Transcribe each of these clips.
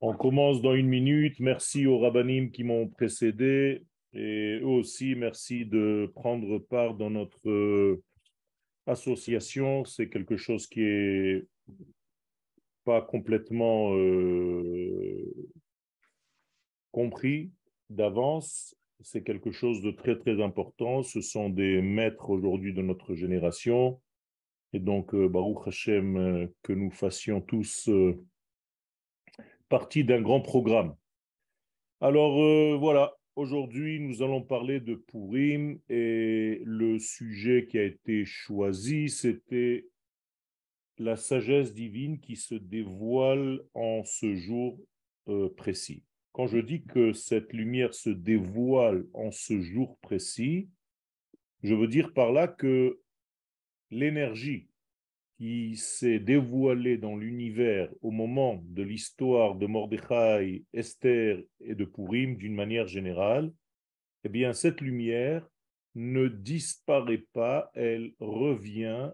On commence dans une minute. Merci aux rabbinim qui m'ont précédé et eux aussi merci de prendre part dans notre euh, association. C'est quelque chose qui est pas complètement euh, compris d'avance. C'est quelque chose de très très important. Ce sont des maîtres aujourd'hui de notre génération. Et donc, euh, Baruch Hashem, que nous fassions tous partie d'un grand programme. Alors euh, voilà, aujourd'hui nous allons parler de Purim et le sujet qui a été choisi, c'était la sagesse divine qui se dévoile en ce jour euh, précis. Quand je dis que cette lumière se dévoile en ce jour précis, je veux dire par là que l'énergie qui s'est dévoilé dans l'univers au moment de l'histoire de Mordechai, Esther et de Purim d'une manière générale, eh bien cette lumière ne disparaît pas, elle revient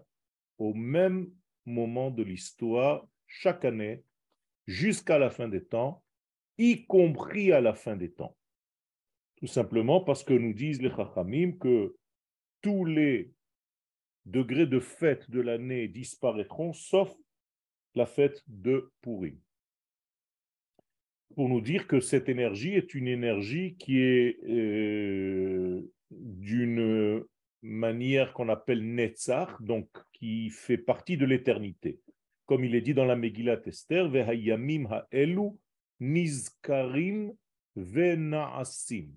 au même moment de l'histoire chaque année jusqu'à la fin des temps, y compris à la fin des temps. Tout simplement parce que nous disent les Chachamim que tous les degrés de fête de l'année disparaîtront, sauf la fête de Purim Pour nous dire que cette énergie est une énergie qui est euh, d'une manière qu'on appelle Netzach, donc qui fait partie de l'éternité. Comme il est dit dans la Megillat Esther, Vehayamim ha'elu nizkarim vena'asim.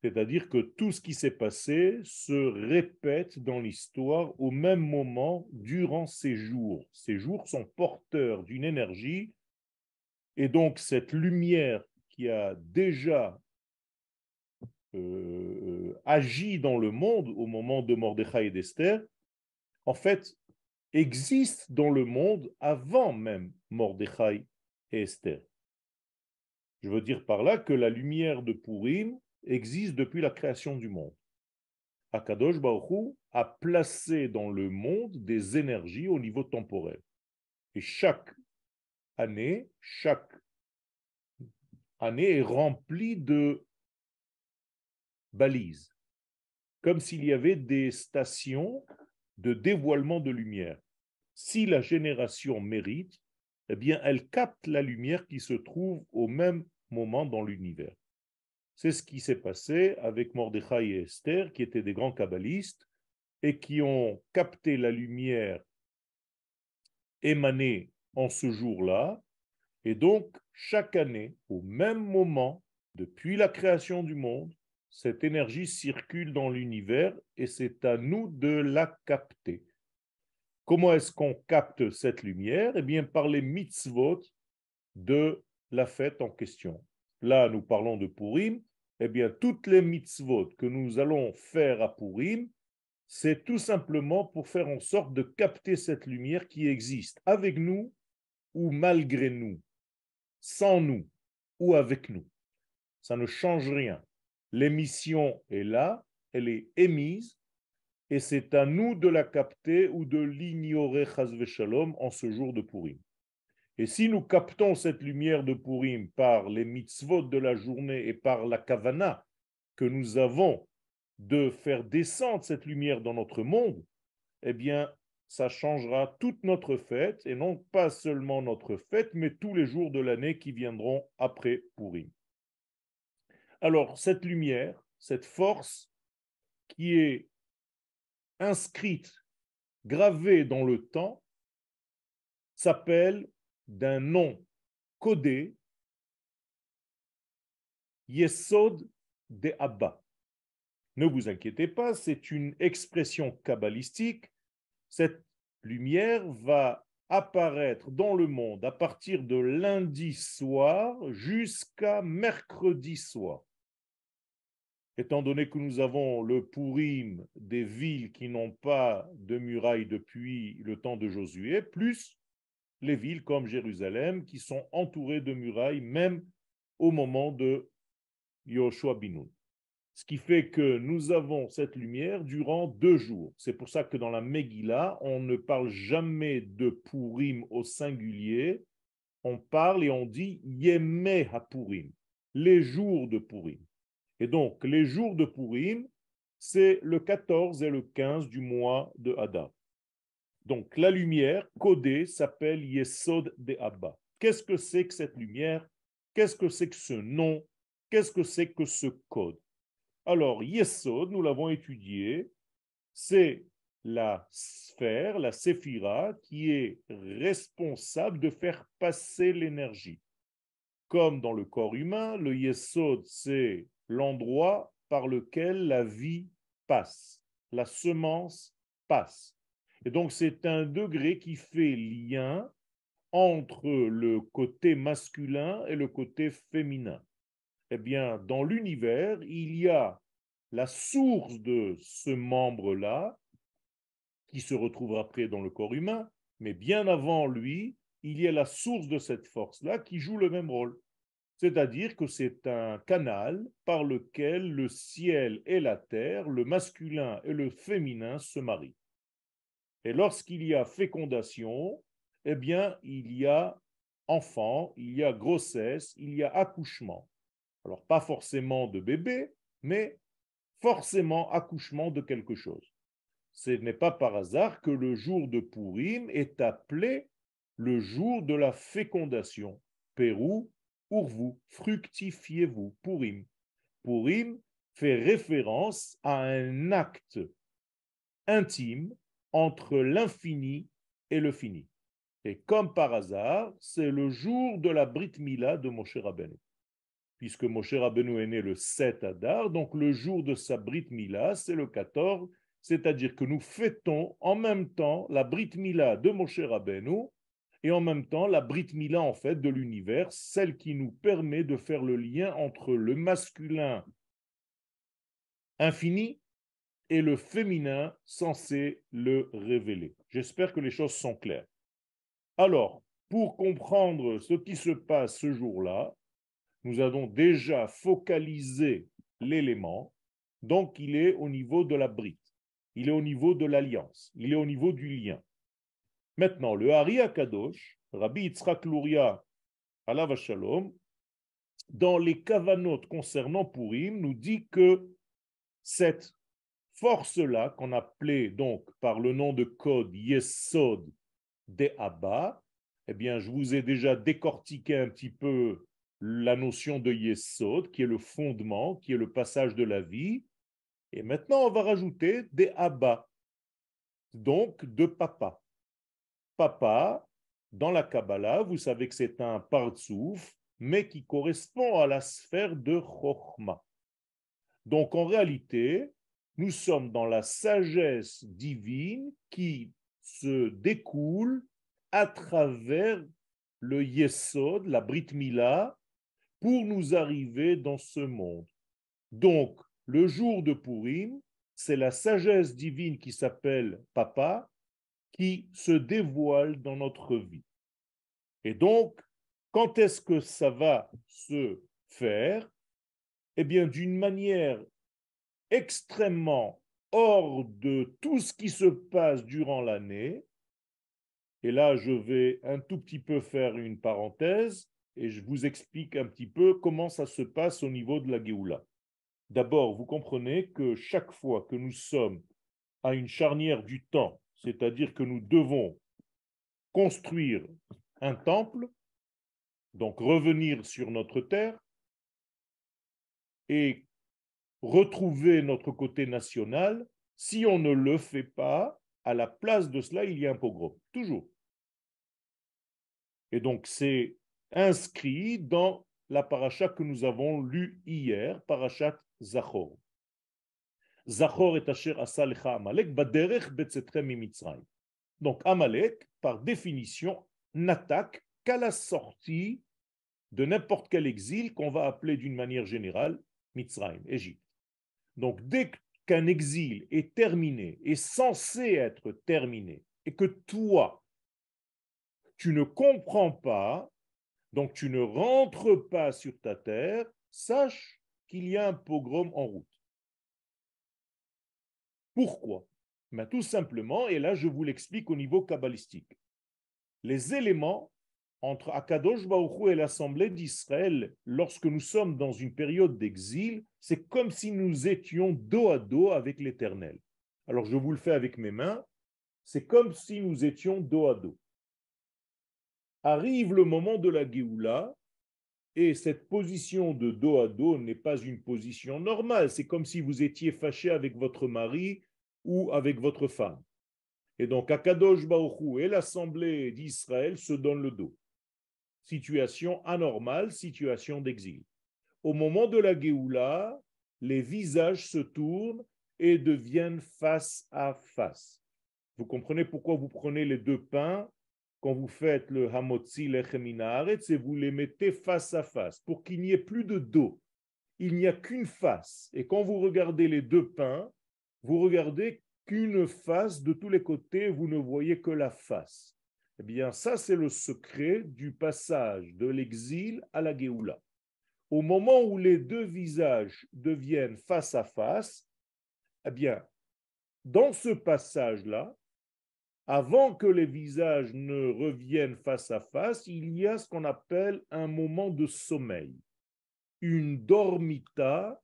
C'est-à-dire que tout ce qui s'est passé se répète dans l'histoire au même moment durant ces jours. Ces jours sont porteurs d'une énergie et donc cette lumière qui a déjà euh, agi dans le monde au moment de Mordechai et d'Esther, en fait, existe dans le monde avant même Mordechai et Esther. Je veux dire par là que la lumière de Purim existe depuis la création du monde. Akadosh Baruchou a placé dans le monde des énergies au niveau temporel. Et chaque année, chaque année est remplie de balises, comme s'il y avait des stations de dévoilement de lumière. Si la génération mérite, eh bien, elle capte la lumière qui se trouve au même moment dans l'univers. C'est ce qui s'est passé avec Mordechai et Esther, qui étaient des grands kabbalistes et qui ont capté la lumière émanée en ce jour-là. Et donc, chaque année, au même moment, depuis la création du monde, cette énergie circule dans l'univers et c'est à nous de la capter. Comment est-ce qu'on capte cette lumière Eh bien, par les mitzvot de la fête en question. Là, nous parlons de Purim, eh bien, toutes les mitzvot que nous allons faire à Pourim, c'est tout simplement pour faire en sorte de capter cette lumière qui existe avec nous ou malgré nous, sans nous ou avec nous. Ça ne change rien. L'émission est là, elle est émise, et c'est à nous de la capter ou de l'ignorer, ve shalom, en ce jour de Purim. Et si nous captons cette lumière de Purim par les mitzvot de la journée et par la kavana que nous avons de faire descendre cette lumière dans notre monde, eh bien, ça changera toute notre fête, et non pas seulement notre fête, mais tous les jours de l'année qui viendront après Purim. Alors, cette lumière, cette force qui est inscrite, gravée dans le temps, s'appelle d'un nom codé Yesod de Abba. Ne vous inquiétez pas, c'est une expression kabbalistique. Cette lumière va apparaître dans le monde à partir de lundi soir jusqu'à mercredi soir. Étant donné que nous avons le Pourim des villes qui n'ont pas de murailles depuis le temps de Josué, plus les villes comme Jérusalem qui sont entourées de murailles même au moment de Yoshua Binoun. Ce qui fait que nous avons cette lumière durant deux jours. C'est pour ça que dans la Megillah, on ne parle jamais de Purim au singulier. On parle et on dit Yemeh Purim, les jours de Purim. Et donc, les jours de Purim, c'est le 14 et le 15 du mois de Hadar. Donc la lumière codée s'appelle Yesod de Abba. Qu'est-ce que c'est que cette lumière Qu'est-ce que c'est que ce nom Qu'est-ce que c'est que ce code Alors Yesod, nous l'avons étudié, c'est la sphère, la séphira, qui est responsable de faire passer l'énergie. Comme dans le corps humain, le yesod, c'est l'endroit par lequel la vie passe, la semence passe. Et donc, c'est un degré qui fait lien entre le côté masculin et le côté féminin. Eh bien, dans l'univers, il y a la source de ce membre-là, qui se retrouve après dans le corps humain, mais bien avant lui, il y a la source de cette force-là qui joue le même rôle. C'est-à-dire que c'est un canal par lequel le ciel et la terre, le masculin et le féminin se marient. Et lorsqu'il y a fécondation, eh bien, il y a enfant, il y a grossesse, il y a accouchement. Alors, pas forcément de bébé, mais forcément accouchement de quelque chose. Ce n'est pas par hasard que le jour de Purim est appelé le jour de la fécondation. Pérou, pour vous, fructifiez-vous, Purim. Purim fait référence à un acte intime entre l'infini et le fini. Et comme par hasard, c'est le jour de la Brit Mila de Moshe Rabbeinu. Puisque Moshe Rabbeinu est né le 7 Adar, donc le jour de sa Brit Mila, c'est le 14, c'est-à-dire que nous fêtons en même temps la Brit Mila de Moshe Rabbeinu et en même temps la Brit Mila en fait de l'univers, celle qui nous permet de faire le lien entre le masculin infini et le féminin censé le révéler. J'espère que les choses sont claires. Alors, pour comprendre ce qui se passe ce jour-là, nous avons déjà focalisé l'élément, donc il est au niveau de la bride, il est au niveau de l'alliance, il est au niveau du lien. Maintenant, le Hari Akadosh, Rabbi Yitzhak Luria, Alav Shalom, dans les Kavanot concernant Purim, nous dit que cette force-là, qu'on appelait donc par le nom de code Yesod des eh bien, je vous ai déjà décortiqué un petit peu la notion de Yesod, qui est le fondement, qui est le passage de la vie. Et maintenant, on va rajouter des Abba, donc de papa. Papa, dans la Kabbalah, vous savez que c'est un partsouf, mais qui correspond à la sphère de Chochma. Donc, en réalité, nous sommes dans la sagesse divine qui se découle à travers le Yesod, la Brit Mila, pour nous arriver dans ce monde. Donc, le jour de Purim, c'est la sagesse divine qui s'appelle Papa qui se dévoile dans notre vie. Et donc, quand est-ce que ça va se faire Eh bien, d'une manière extrêmement hors de tout ce qui se passe durant l'année. Et là, je vais un tout petit peu faire une parenthèse et je vous explique un petit peu comment ça se passe au niveau de la Géoula. D'abord, vous comprenez que chaque fois que nous sommes à une charnière du temps, c'est-à-dire que nous devons construire un temple, donc revenir sur notre terre, et retrouver notre côté national. Si on ne le fait pas, à la place de cela, il y a un pogrom, toujours. Et donc, c'est inscrit dans la paracha que nous avons lue hier, parachat Zachor. Zachor et à lecha Amalek, Baderech Betzetrem Mitzrayim. Donc, Amalek, par définition, n'attaque qu'à la sortie de n'importe quel exil qu'on va appeler d'une manière générale Mitzrayim, Égypte. Donc dès qu'un exil est terminé, est censé être terminé, et que toi, tu ne comprends pas, donc tu ne rentres pas sur ta terre, sache qu'il y a un pogrom en route. Pourquoi ben, Tout simplement, et là je vous l'explique au niveau kabbalistique, les éléments entre Akadosh Hu et l'Assemblée d'Israël, lorsque nous sommes dans une période d'exil, c'est comme si nous étions dos à dos avec l'Éternel. Alors je vous le fais avec mes mains, c'est comme si nous étions dos à dos. Arrive le moment de la Géoula, et cette position de dos à dos n'est pas une position normale, c'est comme si vous étiez fâché avec votre mari ou avec votre femme. Et donc Akadosh Hu et l'Assemblée d'Israël se donnent le dos situation anormale, situation d'exil. Au moment de la Géoula, les visages se tournent et deviennent face à face. Vous comprenez pourquoi vous prenez les deux pains quand vous faites le hamotzi lecheminaretz et vous les mettez face à face pour qu'il n'y ait plus de dos. Il n'y a qu'une face. Et quand vous regardez les deux pains, vous regardez qu'une face de tous les côtés, vous ne voyez que la face. Eh bien, ça, c'est le secret du passage de l'exil à la Géoula. Au moment où les deux visages deviennent face à face, eh bien, dans ce passage-là, avant que les visages ne reviennent face à face, il y a ce qu'on appelle un moment de sommeil, une dormita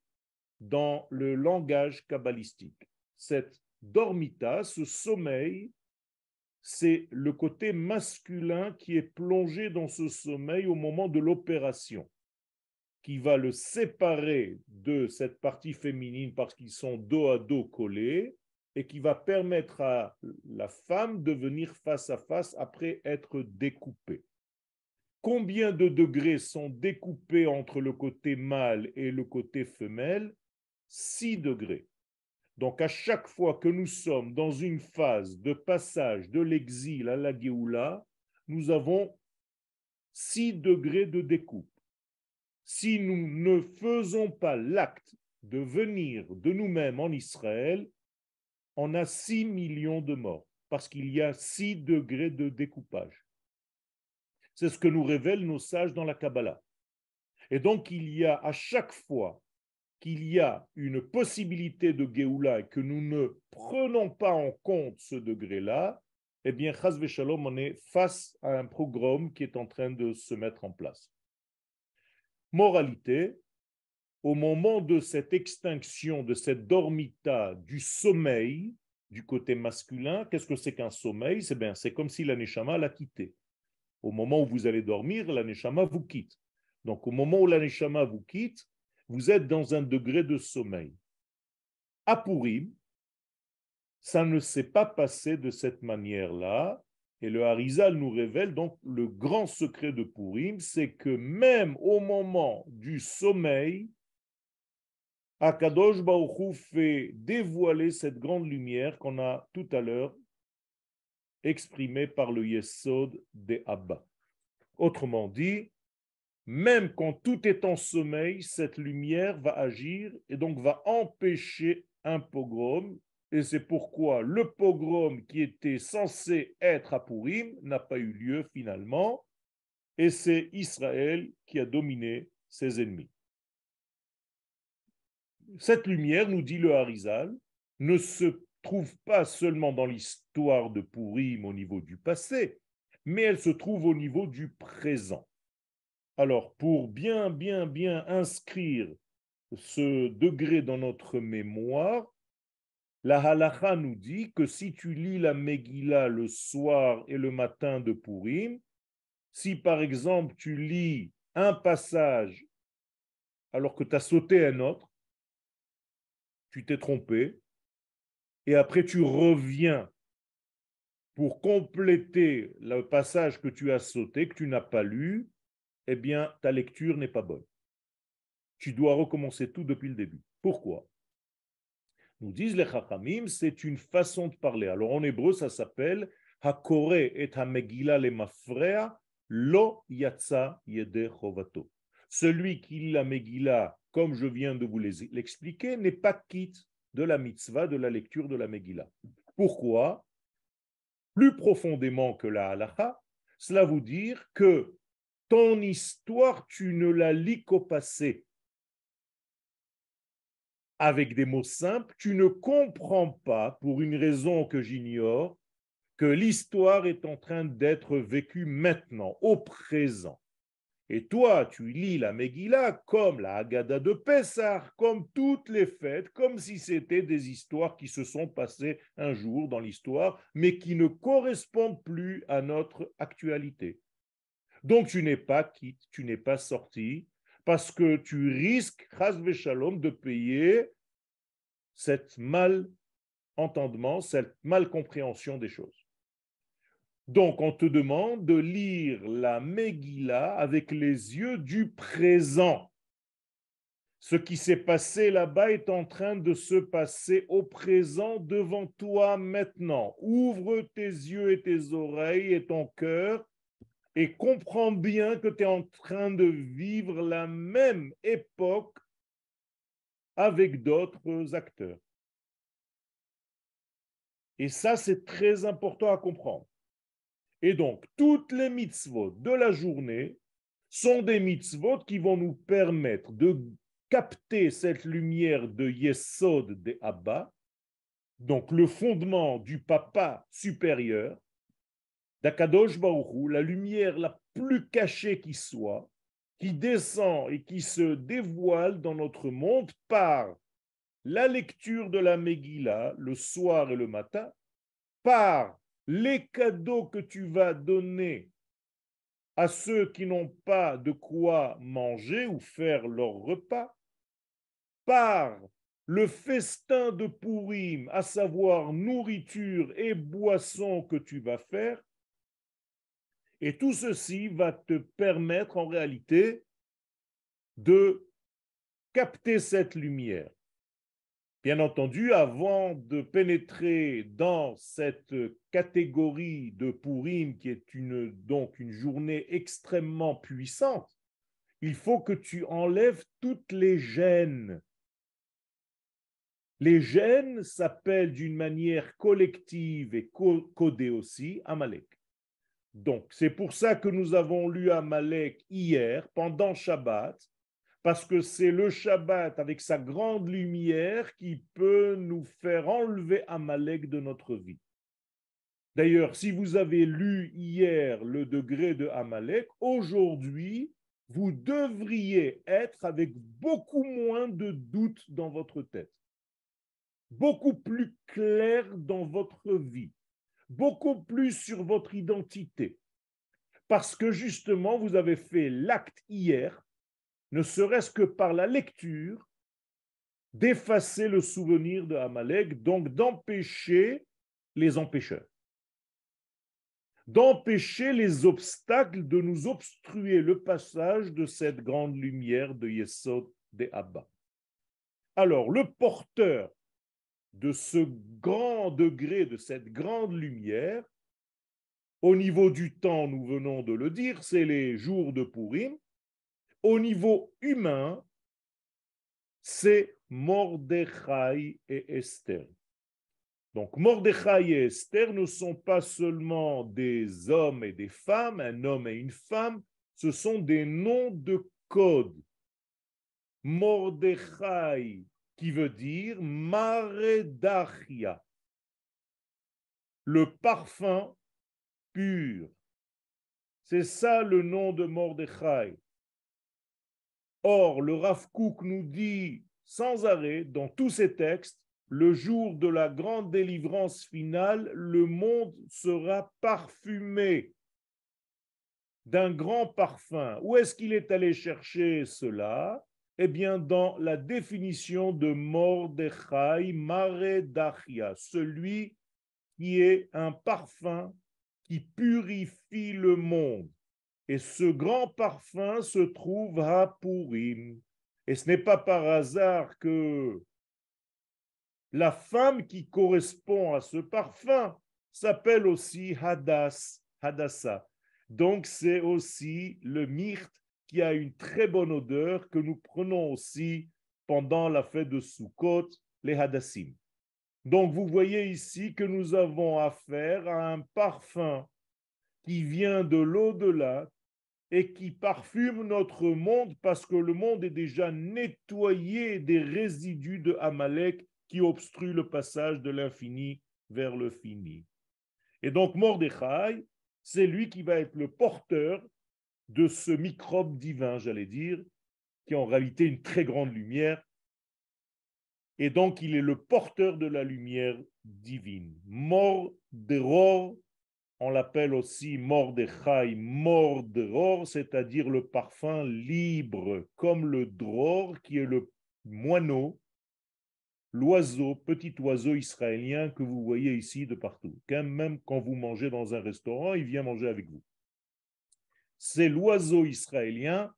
dans le langage kabbalistique. Cette dormita, ce sommeil, c'est le côté masculin qui est plongé dans ce sommeil au moment de l'opération, qui va le séparer de cette partie féminine parce qu'ils sont dos à dos collés et qui va permettre à la femme de venir face à face après être découpée. Combien de degrés sont découpés entre le côté mâle et le côté femelle 6 degrés. Donc à chaque fois que nous sommes dans une phase de passage de l'exil à la Géoula, nous avons six degrés de découpe. Si nous ne faisons pas l'acte de venir de nous-mêmes en Israël, on a six millions de morts parce qu'il y a six degrés de découpage. C'est ce que nous révèlent nos sages dans la Kabbalah. Et donc il y a à chaque fois qu'il y a une possibilité de Géoula et que nous ne prenons pas en compte ce degré-là, eh bien, chasvechalom, Shalom, on est face à un programme qui est en train de se mettre en place. Moralité, au moment de cette extinction, de cette dormita du sommeil, du côté masculin, qu'est-ce que c'est qu'un sommeil C'est bien, c'est comme si la l'a quitté. Au moment où vous allez dormir, la vous quitte. Donc, au moment où la vous quitte, vous êtes dans un degré de sommeil. À Purim, ça ne s'est pas passé de cette manière-là. Et le Harizal nous révèle donc le grand secret de Purim, c'est que même au moment du sommeil, Akadosh Baruchou fait dévoiler cette grande lumière qu'on a tout à l'heure exprimée par le Yesod des Abba. Autrement dit, même quand tout est en sommeil, cette lumière va agir et donc va empêcher un pogrom. Et c'est pourquoi le pogrom qui était censé être à Purim n'a pas eu lieu finalement. Et c'est Israël qui a dominé ses ennemis. Cette lumière, nous dit le Harizal, ne se trouve pas seulement dans l'histoire de Purim au niveau du passé, mais elle se trouve au niveau du présent. Alors, pour bien, bien, bien inscrire ce degré dans notre mémoire, la halacha nous dit que si tu lis la Megillah le soir et le matin de Purim, si par exemple tu lis un passage alors que tu as sauté un autre, tu t'es trompé, et après tu reviens pour compléter le passage que tu as sauté, que tu n'as pas lu, eh bien, ta lecture n'est pas bonne. Tu dois recommencer tout depuis le début. Pourquoi Nous disent les Chachamim, c'est une façon de parler. Alors en hébreu, ça s'appelle Hakore et Hamegila le Mafrea lo yatsa yede chovato. Celui qui lit la Megillah, comme je viens de vous l'expliquer, n'est pas quitte de la mitzvah, de la lecture de la Megillah. Pourquoi Plus profondément que la halacha, cela veut dire que ton histoire, tu ne la lis qu'au passé. Avec des mots simples, tu ne comprends pas, pour une raison que j'ignore, que l'histoire est en train d'être vécue maintenant, au présent. Et toi, tu lis la Megillah comme la Agada de Pessah, comme toutes les fêtes, comme si c'était des histoires qui se sont passées un jour dans l'histoire, mais qui ne correspondent plus à notre actualité. Donc tu n'es pas quitte, tu n'es pas sorti, parce que tu risques, Shalom, de payer cette malentendement, cette mal compréhension des choses. Donc on te demande de lire la Megillah avec les yeux du présent. Ce qui s'est passé là-bas est en train de se passer au présent devant toi maintenant. Ouvre tes yeux et tes oreilles et ton cœur et comprends bien que tu es en train de vivre la même époque avec d'autres acteurs. Et ça, c'est très important à comprendre. Et donc, toutes les mitzvot de la journée sont des mitzvot qui vont nous permettre de capter cette lumière de Yesod de Abba, donc le fondement du papa supérieur, d'Akadosh la lumière la plus cachée qui soit, qui descend et qui se dévoile dans notre monde par la lecture de la Megillah le soir et le matin, par les cadeaux que tu vas donner à ceux qui n'ont pas de quoi manger ou faire leur repas, par le festin de Pourim, à savoir nourriture et boisson que tu vas faire, et tout ceci va te permettre en réalité de capter cette lumière. Bien entendu, avant de pénétrer dans cette catégorie de Purim, qui est donc une journée extrêmement puissante, il faut que tu enlèves toutes les gènes. Les gènes s'appellent d'une manière collective et codée aussi Amalek. Donc, c'est pour ça que nous avons lu Amalek hier, pendant Shabbat, parce que c'est le Shabbat avec sa grande lumière qui peut nous faire enlever Amalek de notre vie. D'ailleurs, si vous avez lu hier le degré de Amalek, aujourd'hui, vous devriez être avec beaucoup moins de doutes dans votre tête, beaucoup plus clair dans votre vie beaucoup plus sur votre identité. Parce que justement, vous avez fait l'acte hier, ne serait-ce que par la lecture, d'effacer le souvenir de Amalek, donc d'empêcher les empêcheurs, d'empêcher les obstacles de nous obstruer le passage de cette grande lumière de Yesod des Abba. Alors, le porteur de ce grand degré, de cette grande lumière, au niveau du temps, nous venons de le dire, c'est les jours de Purim. Au niveau humain, c'est Mordechai et Esther. Donc Mordechai et Esther ne sont pas seulement des hommes et des femmes, un homme et une femme, ce sont des noms de code. Mordechai qui veut dire Maredachia, le parfum pur. C'est ça le nom de Mordechai. Or, le Rav nous dit sans arrêt dans tous ses textes le jour de la grande délivrance finale, le monde sera parfumé d'un grand parfum. Où est-ce qu'il est allé chercher cela eh bien, dans la définition de Mordechai, Mare Dachia, celui qui est un parfum qui purifie le monde. Et ce grand parfum se trouve à Purim. Et ce n'est pas par hasard que la femme qui correspond à ce parfum s'appelle aussi Hadass, Hadassah. Donc c'est aussi le myrte qui a une très bonne odeur que nous prenons aussi pendant la fête de Sukkot, les Hadassim. Donc vous voyez ici que nous avons affaire à un parfum qui vient de l'au-delà et qui parfume notre monde parce que le monde est déjà nettoyé des résidus de Amalek qui obstruent le passage de l'infini vers le fini. Et donc Mordechai, c'est lui qui va être le porteur de ce microbe divin, j'allais dire, qui est en réalité une très grande lumière. Et donc, il est le porteur de la lumière divine. Mordor on l'appelle aussi Mordechai, Mordor c'est-à-dire le parfum libre, comme le dror, qui est le moineau, l'oiseau, petit oiseau israélien que vous voyez ici de partout. quand Même quand vous mangez dans un restaurant, il vient manger avec vous c'est l'oiseau israélien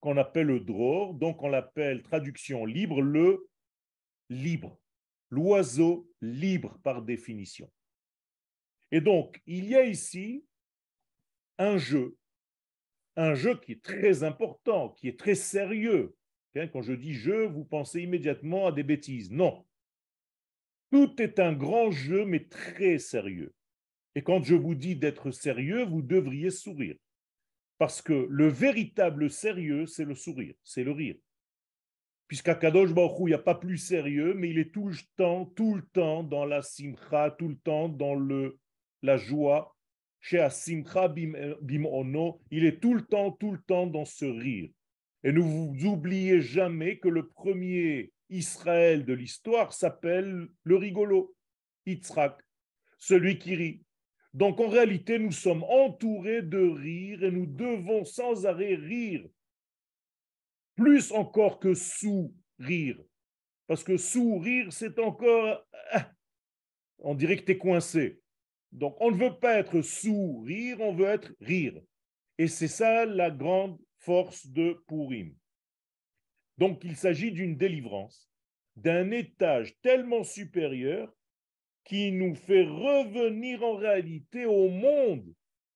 qu'on appelle le dror, donc on l'appelle traduction libre, le libre, l'oiseau libre par définition. Et donc, il y a ici un jeu, un jeu qui est très important, qui est très sérieux. Quand je dis jeu, vous pensez immédiatement à des bêtises. Non. Tout est un grand jeu, mais très sérieux. Et quand je vous dis d'être sérieux, vous devriez sourire. Parce que le véritable sérieux, c'est le sourire, c'est le rire. Puisqu'à Kadosh Baruch il n'y a pas plus sérieux, mais il est tout le temps, tout le temps dans la simcha, tout le temps dans le, la joie. Chez Asimcha Bimono, il est tout le temps, tout le temps dans ce rire. Et ne vous oubliez jamais que le premier Israël de l'histoire s'appelle le rigolo, Yitzhak, celui qui rit. Donc en réalité, nous sommes entourés de rire et nous devons sans arrêt rire, plus encore que sourire. Parce que sourire, c'est encore... Euh, on dirait que tu es coincé. Donc on ne veut pas être sourire, on veut être rire. Et c'est ça la grande force de Purim. Donc il s'agit d'une délivrance, d'un étage tellement supérieur qui nous fait revenir en réalité au monde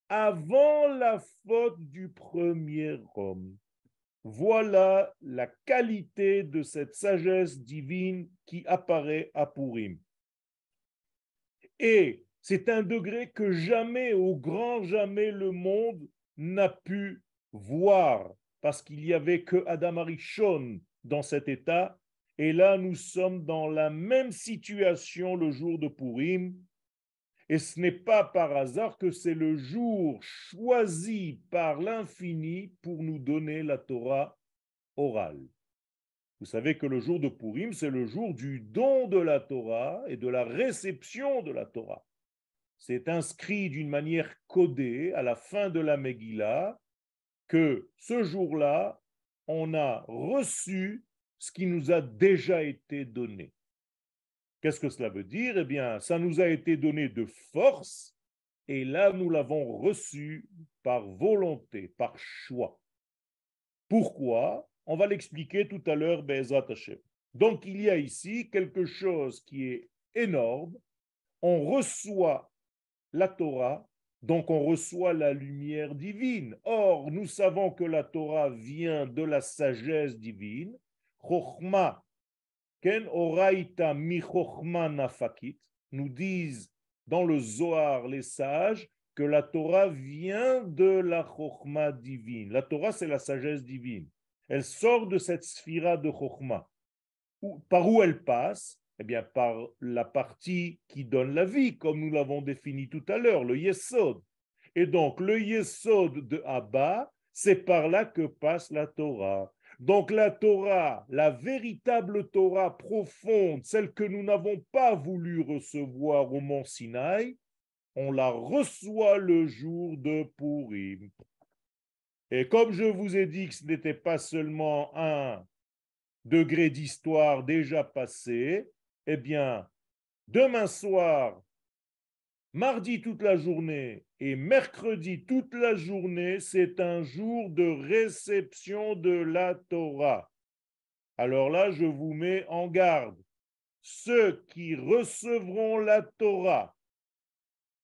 avant la faute du premier homme. Voilà la qualité de cette sagesse divine qui apparaît à Purim. Et c'est un degré que jamais, au grand jamais, le monde n'a pu voir, parce qu'il n'y avait que Adam Arishon dans cet état et là, nous sommes dans la même situation le jour de Purim. Et ce n'est pas par hasard que c'est le jour choisi par l'infini pour nous donner la Torah orale. Vous savez que le jour de Purim, c'est le jour du don de la Torah et de la réception de la Torah. C'est inscrit d'une manière codée à la fin de la Megillah que ce jour-là, on a reçu ce qui nous a déjà été donné. Qu'est-ce que cela veut dire Eh bien, ça nous a été donné de force et là, nous l'avons reçu par volonté, par choix. Pourquoi On va l'expliquer tout à l'heure, Bezat Hashem. Donc, il y a ici quelque chose qui est énorme. On reçoit la Torah, donc on reçoit la lumière divine. Or, nous savons que la Torah vient de la sagesse divine Ken Oraita mi nafakit, nous disent dans le Zohar les sages que la Torah vient de la Chochma divine. La Torah, c'est la sagesse divine. Elle sort de cette sphira de Chochma. par où elle passe eh bien, par la partie qui donne la vie, comme nous l'avons défini tout à l'heure, le Yesod. Et donc, le Yesod de Abba, c'est par là que passe la Torah. Donc la Torah, la véritable Torah profonde, celle que nous n'avons pas voulu recevoir au mont Sinaï, on la reçoit le jour de Purim. Et comme je vous ai dit que ce n'était pas seulement un degré d'histoire déjà passé, eh bien, demain soir, Mardi toute la journée et mercredi toute la journée, c'est un jour de réception de la Torah. Alors là, je vous mets en garde. Ceux qui recevront la Torah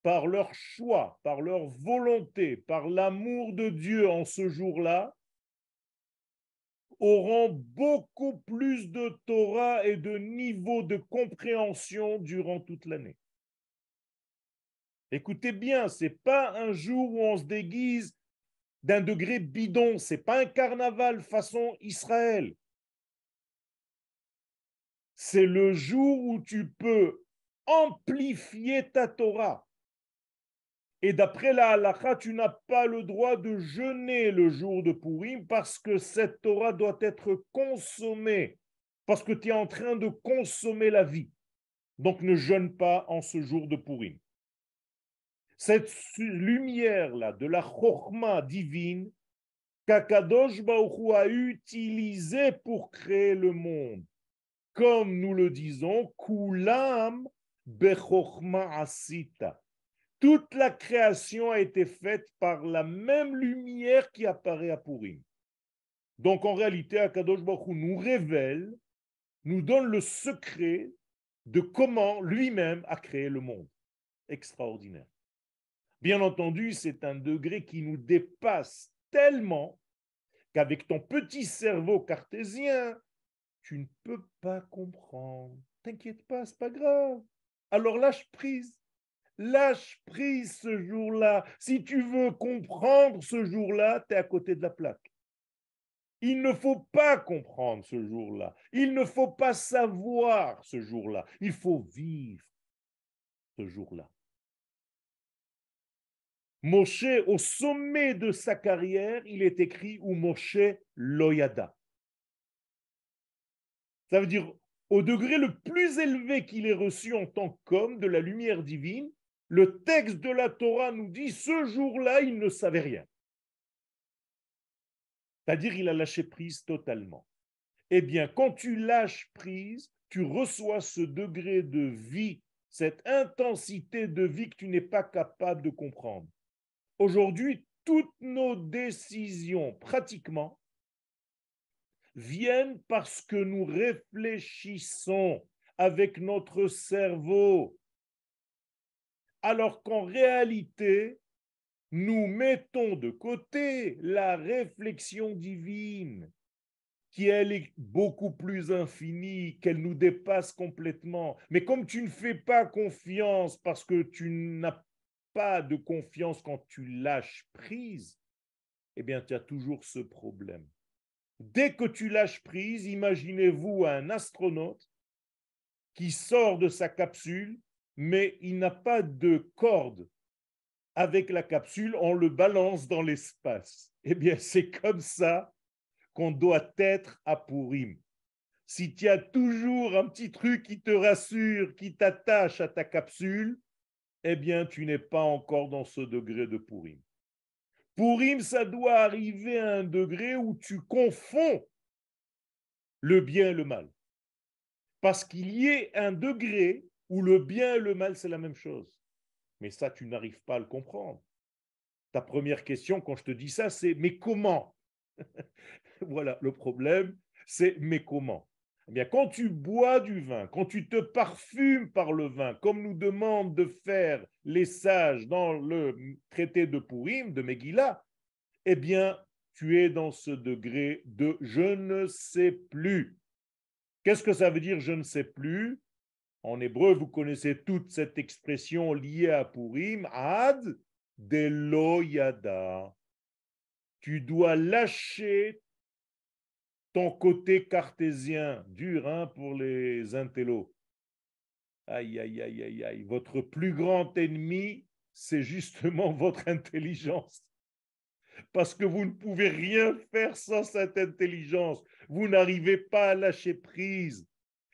par leur choix, par leur volonté, par l'amour de Dieu en ce jour-là, auront beaucoup plus de Torah et de niveau de compréhension durant toute l'année. Écoutez bien, c'est pas un jour où on se déguise d'un degré bidon, c'est pas un carnaval façon Israël. C'est le jour où tu peux amplifier ta Torah. Et d'après la halakha, tu n'as pas le droit de jeûner le jour de Purim parce que cette Torah doit être consommée, parce que tu es en train de consommer la vie. Donc ne jeûne pas en ce jour de Purim cette lumière-là de la chokma divine qu'Akadosh Baruch a utilisée pour créer le monde. Comme nous le disons, Kulam Bechorma Asita. Toute la création a été faite par la même lumière qui apparaît à Purim. Donc en réalité, Akadosh Baruch nous révèle, nous donne le secret de comment lui-même a créé le monde. Extraordinaire. Bien entendu, c'est un degré qui nous dépasse tellement qu'avec ton petit cerveau cartésien, tu ne peux pas comprendre. T'inquiète pas, c'est pas grave. Alors lâche prise. Lâche prise ce jour-là. Si tu veux comprendre ce jour-là, tu es à côté de la plaque. Il ne faut pas comprendre ce jour-là. Il ne faut pas savoir ce jour-là. Il faut vivre ce jour-là. Moshe, au sommet de sa carrière, il est écrit ou Moshe Loyada. Ça veut dire, au degré le plus élevé qu'il ait reçu en tant qu'homme de la lumière divine, le texte de la Torah nous dit ce jour-là, il ne savait rien. C'est-à-dire, il a lâché prise totalement. Eh bien, quand tu lâches prise, tu reçois ce degré de vie, cette intensité de vie que tu n'es pas capable de comprendre. Aujourd'hui, toutes nos décisions, pratiquement, viennent parce que nous réfléchissons avec notre cerveau, alors qu'en réalité, nous mettons de côté la réflexion divine, qui elle est beaucoup plus infinie, qu'elle nous dépasse complètement. Mais comme tu ne fais pas confiance parce que tu n'as pas de confiance, quand tu lâches prise, eh bien, tu as toujours ce problème. Dès que tu lâches prise, imaginez-vous un astronaute qui sort de sa capsule, mais il n'a pas de corde avec la capsule, on le balance dans l'espace. Eh bien, c'est comme ça qu'on doit être à Pourim. Si tu as toujours un petit truc qui te rassure, qui t'attache à ta capsule, eh bien, tu n'es pas encore dans ce degré de Pourim. Pourim, ça doit arriver à un degré où tu confonds le bien et le mal. Parce qu'il y a un degré où le bien et le mal, c'est la même chose. Mais ça, tu n'arrives pas à le comprendre. Ta première question, quand je te dis ça, c'est mais comment Voilà, le problème, c'est mais comment eh bien, quand tu bois du vin, quand tu te parfumes par le vin, comme nous demandent de faire les sages dans le traité de Purim, de Megillah, eh bien, tu es dans ce degré de je ne sais plus. Qu'est-ce que ça veut dire je ne sais plus En hébreu, vous connaissez toute cette expression liée à Purim, ad de Loyada. Tu dois lâcher ton côté cartésien, dur hein, pour les intellos. Aïe, aïe, aïe, aïe, aïe. Votre plus grand ennemi, c'est justement votre intelligence. Parce que vous ne pouvez rien faire sans cette intelligence. Vous n'arrivez pas à lâcher prise.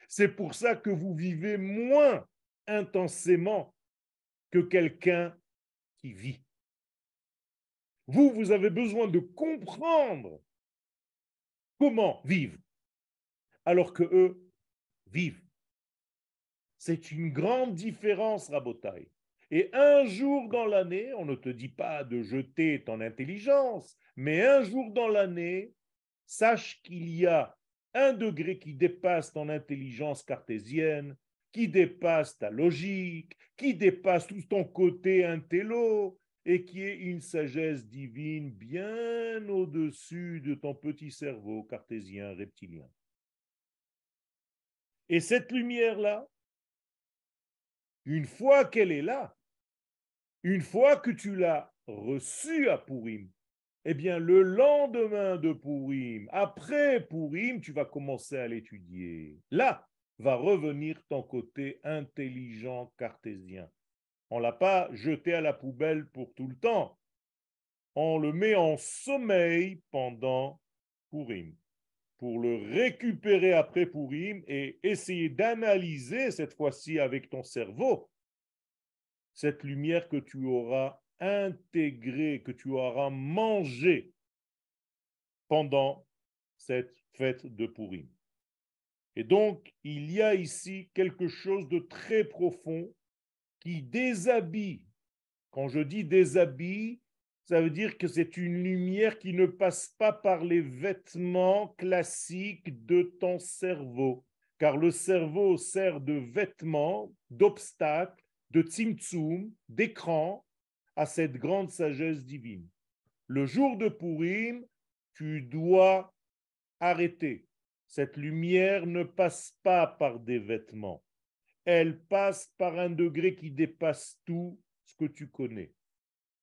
C'est pour ça que vous vivez moins intensément que quelqu'un qui vit. Vous, vous avez besoin de comprendre comment vivre alors que eux vivent. C'est une grande différence, Rabotaï. Et un jour dans l'année, on ne te dit pas de jeter ton intelligence, mais un jour dans l'année, sache qu'il y a un degré qui dépasse ton intelligence cartésienne, qui dépasse ta logique, qui dépasse tout ton côté intello, et qui est une sagesse divine bien au-dessus de ton petit cerveau cartésien reptilien. Et cette lumière-là, une fois qu'elle est là, une fois que tu l'as reçue à Pourim, eh bien le lendemain de Purim, après Pourim, tu vas commencer à l'étudier. Là va revenir ton côté intelligent cartésien on ne l'a pas jeté à la poubelle pour tout le temps. On le met en sommeil pendant Purim pour le récupérer après Purim et essayer d'analyser cette fois-ci avec ton cerveau cette lumière que tu auras intégrée, que tu auras mangée pendant cette fête de Purim. Et donc, il y a ici quelque chose de très profond qui déshabille. Quand je dis déshabille, ça veut dire que c'est une lumière qui ne passe pas par les vêtements classiques de ton cerveau, car le cerveau sert de vêtement, d'obstacle, de tsum, d'écran à cette grande sagesse divine. Le jour de Purim, tu dois arrêter. Cette lumière ne passe pas par des vêtements elle passe par un degré qui dépasse tout ce que tu connais.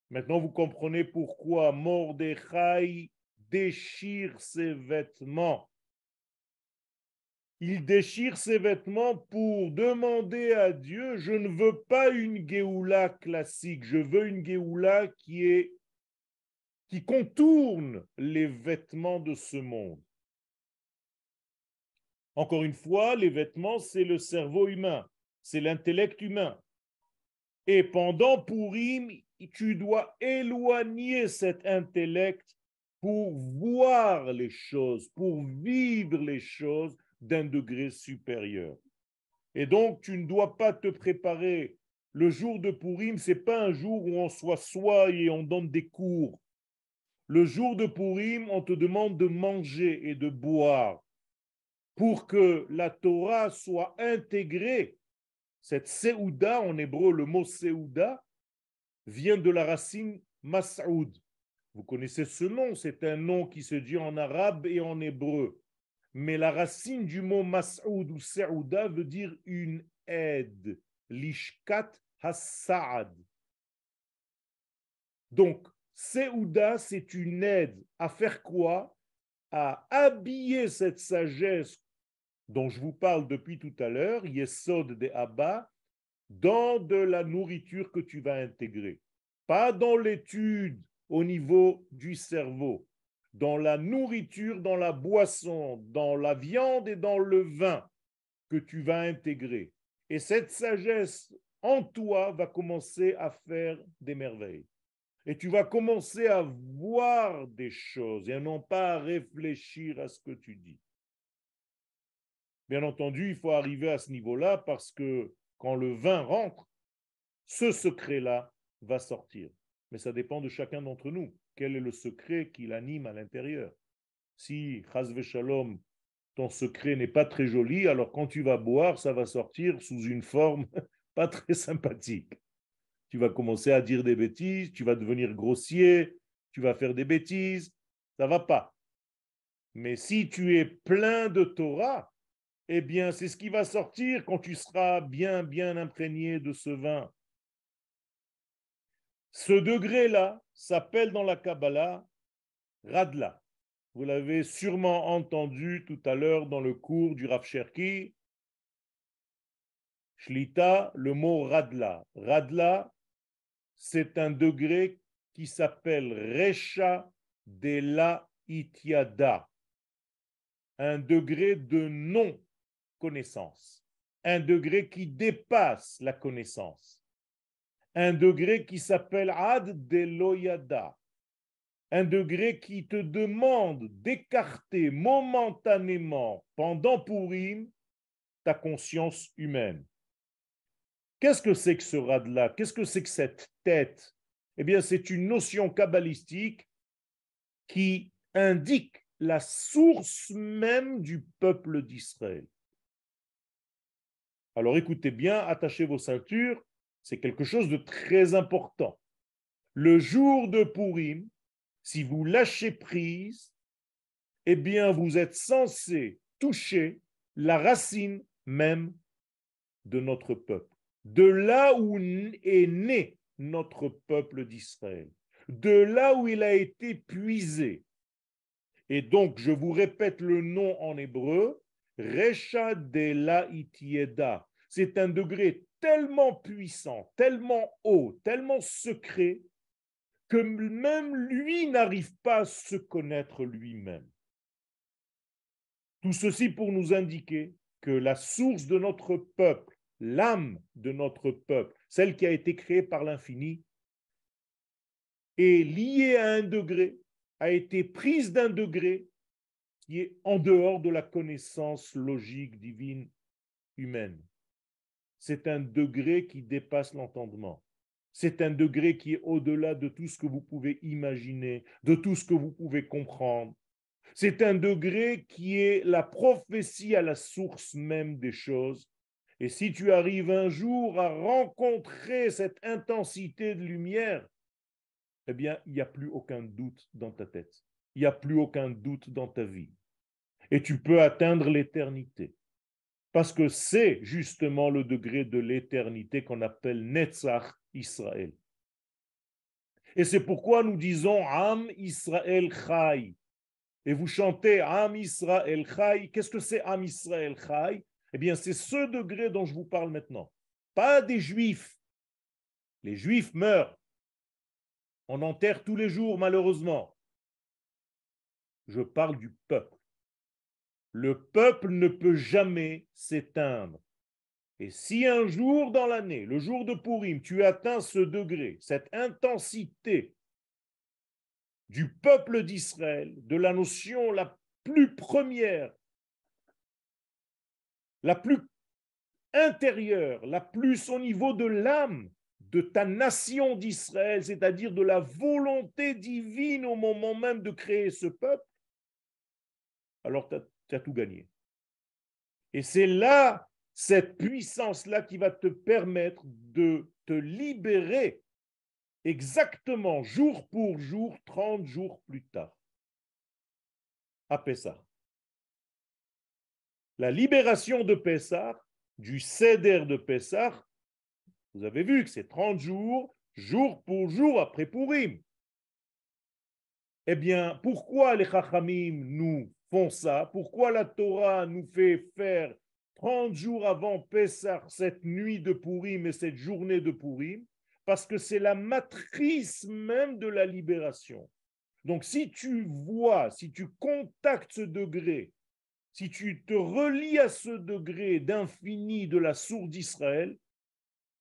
Maintenant, vous comprenez pourquoi Mordechai déchire ses vêtements. Il déchire ses vêtements pour demander à Dieu, je ne veux pas une Géoula classique, je veux une Géoula qui est qui contourne les vêtements de ce monde. Encore une fois, les vêtements, c'est le cerveau humain, c'est l'intellect humain. Et pendant Purim, tu dois éloigner cet intellect pour voir les choses, pour vivre les choses d'un degré supérieur. Et donc, tu ne dois pas te préparer. Le jour de Purim, c'est pas un jour où on soit soi et on donne des cours. Le jour de Purim, on te demande de manger et de boire pour que la Torah soit intégrée. Cette Seouda, en hébreu, le mot Seouda, vient de la racine Masoud. Vous connaissez ce nom, c'est un nom qui se dit en arabe et en hébreu. Mais la racine du mot Masoud ou Seouda veut dire une aide, l'ishkat Hassad. Donc, Seouda, c'est une aide à faire quoi À habiller cette sagesse dont je vous parle depuis tout à l'heure, Yesod de Abba, dans de la nourriture que tu vas intégrer. Pas dans l'étude au niveau du cerveau, dans la nourriture, dans la boisson, dans la viande et dans le vin que tu vas intégrer. Et cette sagesse en toi va commencer à faire des merveilles. Et tu vas commencer à voir des choses et non pas réfléchir à ce que tu dis. Bien entendu, il faut arriver à ce niveau-là parce que quand le vin rentre, ce secret-là va sortir. Mais ça dépend de chacun d'entre nous. Quel est le secret qui l'anime à l'intérieur Si, Chazve Shalom, ton secret n'est pas très joli, alors quand tu vas boire, ça va sortir sous une forme pas très sympathique. Tu vas commencer à dire des bêtises, tu vas devenir grossier, tu vas faire des bêtises, ça va pas. Mais si tu es plein de Torah, eh bien, c'est ce qui va sortir quand tu seras bien, bien imprégné de ce vin. Ce degré-là s'appelle dans la Kabbalah Radla. Vous l'avez sûrement entendu tout à l'heure dans le cours du Rav Cherki. Shlita, le mot Radla. Radla, c'est un degré qui s'appelle Resha de la Itiada, un degré de non connaissance, un degré qui dépasse la connaissance, un degré qui s'appelle Ad Deloyada, un degré qui te demande d'écarter momentanément, pendant Pourim, ta conscience humaine. Qu'est-ce que c'est que ce rad-là Qu'est-ce que c'est que cette tête Eh bien, c'est une notion kabbalistique qui indique la source même du peuple d'Israël. Alors écoutez bien, attachez vos ceintures, c'est quelque chose de très important. Le jour de Purim, si vous lâchez prise, eh bien vous êtes censé toucher la racine même de notre peuple, de là où est né notre peuple d'Israël, de là où il a été puisé. Et donc, je vous répète le nom en hébreu, Recha c'est un degré tellement puissant, tellement haut, tellement secret, que même lui n'arrive pas à se connaître lui-même. Tout ceci pour nous indiquer que la source de notre peuple, l'âme de notre peuple, celle qui a été créée par l'infini, est liée à un degré, a été prise d'un degré qui est en dehors de la connaissance logique divine humaine c'est un degré qui dépasse l'entendement. C'est un degré qui est au-delà de tout ce que vous pouvez imaginer, de tout ce que vous pouvez comprendre. C'est un degré qui est la prophétie à la source même des choses. Et si tu arrives un jour à rencontrer cette intensité de lumière, eh bien, il n'y a plus aucun doute dans ta tête. Il n'y a plus aucun doute dans ta vie. Et tu peux atteindre l'éternité parce que c'est justement le degré de l'éternité qu'on appelle Netzach Israël. Et c'est pourquoi nous disons Am Israël Chai. Et vous chantez Am Israël Chai. Qu'est-ce que c'est Am Israël Chai Eh bien, c'est ce degré dont je vous parle maintenant. Pas des juifs. Les juifs meurent. On enterre tous les jours, malheureusement. Je parle du peuple. Le peuple ne peut jamais s'éteindre. Et si un jour dans l'année, le jour de Purim, tu atteins ce degré, cette intensité du peuple d'Israël, de la notion la plus première, la plus intérieure, la plus au niveau de l'âme de ta nation d'Israël, c'est-à-dire de la volonté divine au moment même de créer ce peuple, alors as tu as tout gagné. Et c'est là cette puissance-là qui va te permettre de te libérer exactement jour pour jour, 30 jours plus tard, à Pessah. La libération de Pessah, du céder de Pessah, vous avez vu que c'est 30 jours, jour pour jour après Pourim. Eh bien, pourquoi les Chachamim nous font ça Pourquoi la Torah nous fait faire 30 jours avant Pessah cette nuit de Purim et cette journée de Purim Parce que c'est la matrice même de la libération. Donc si tu vois, si tu contactes ce degré, si tu te relis à ce degré d'infini de la sourde Israël,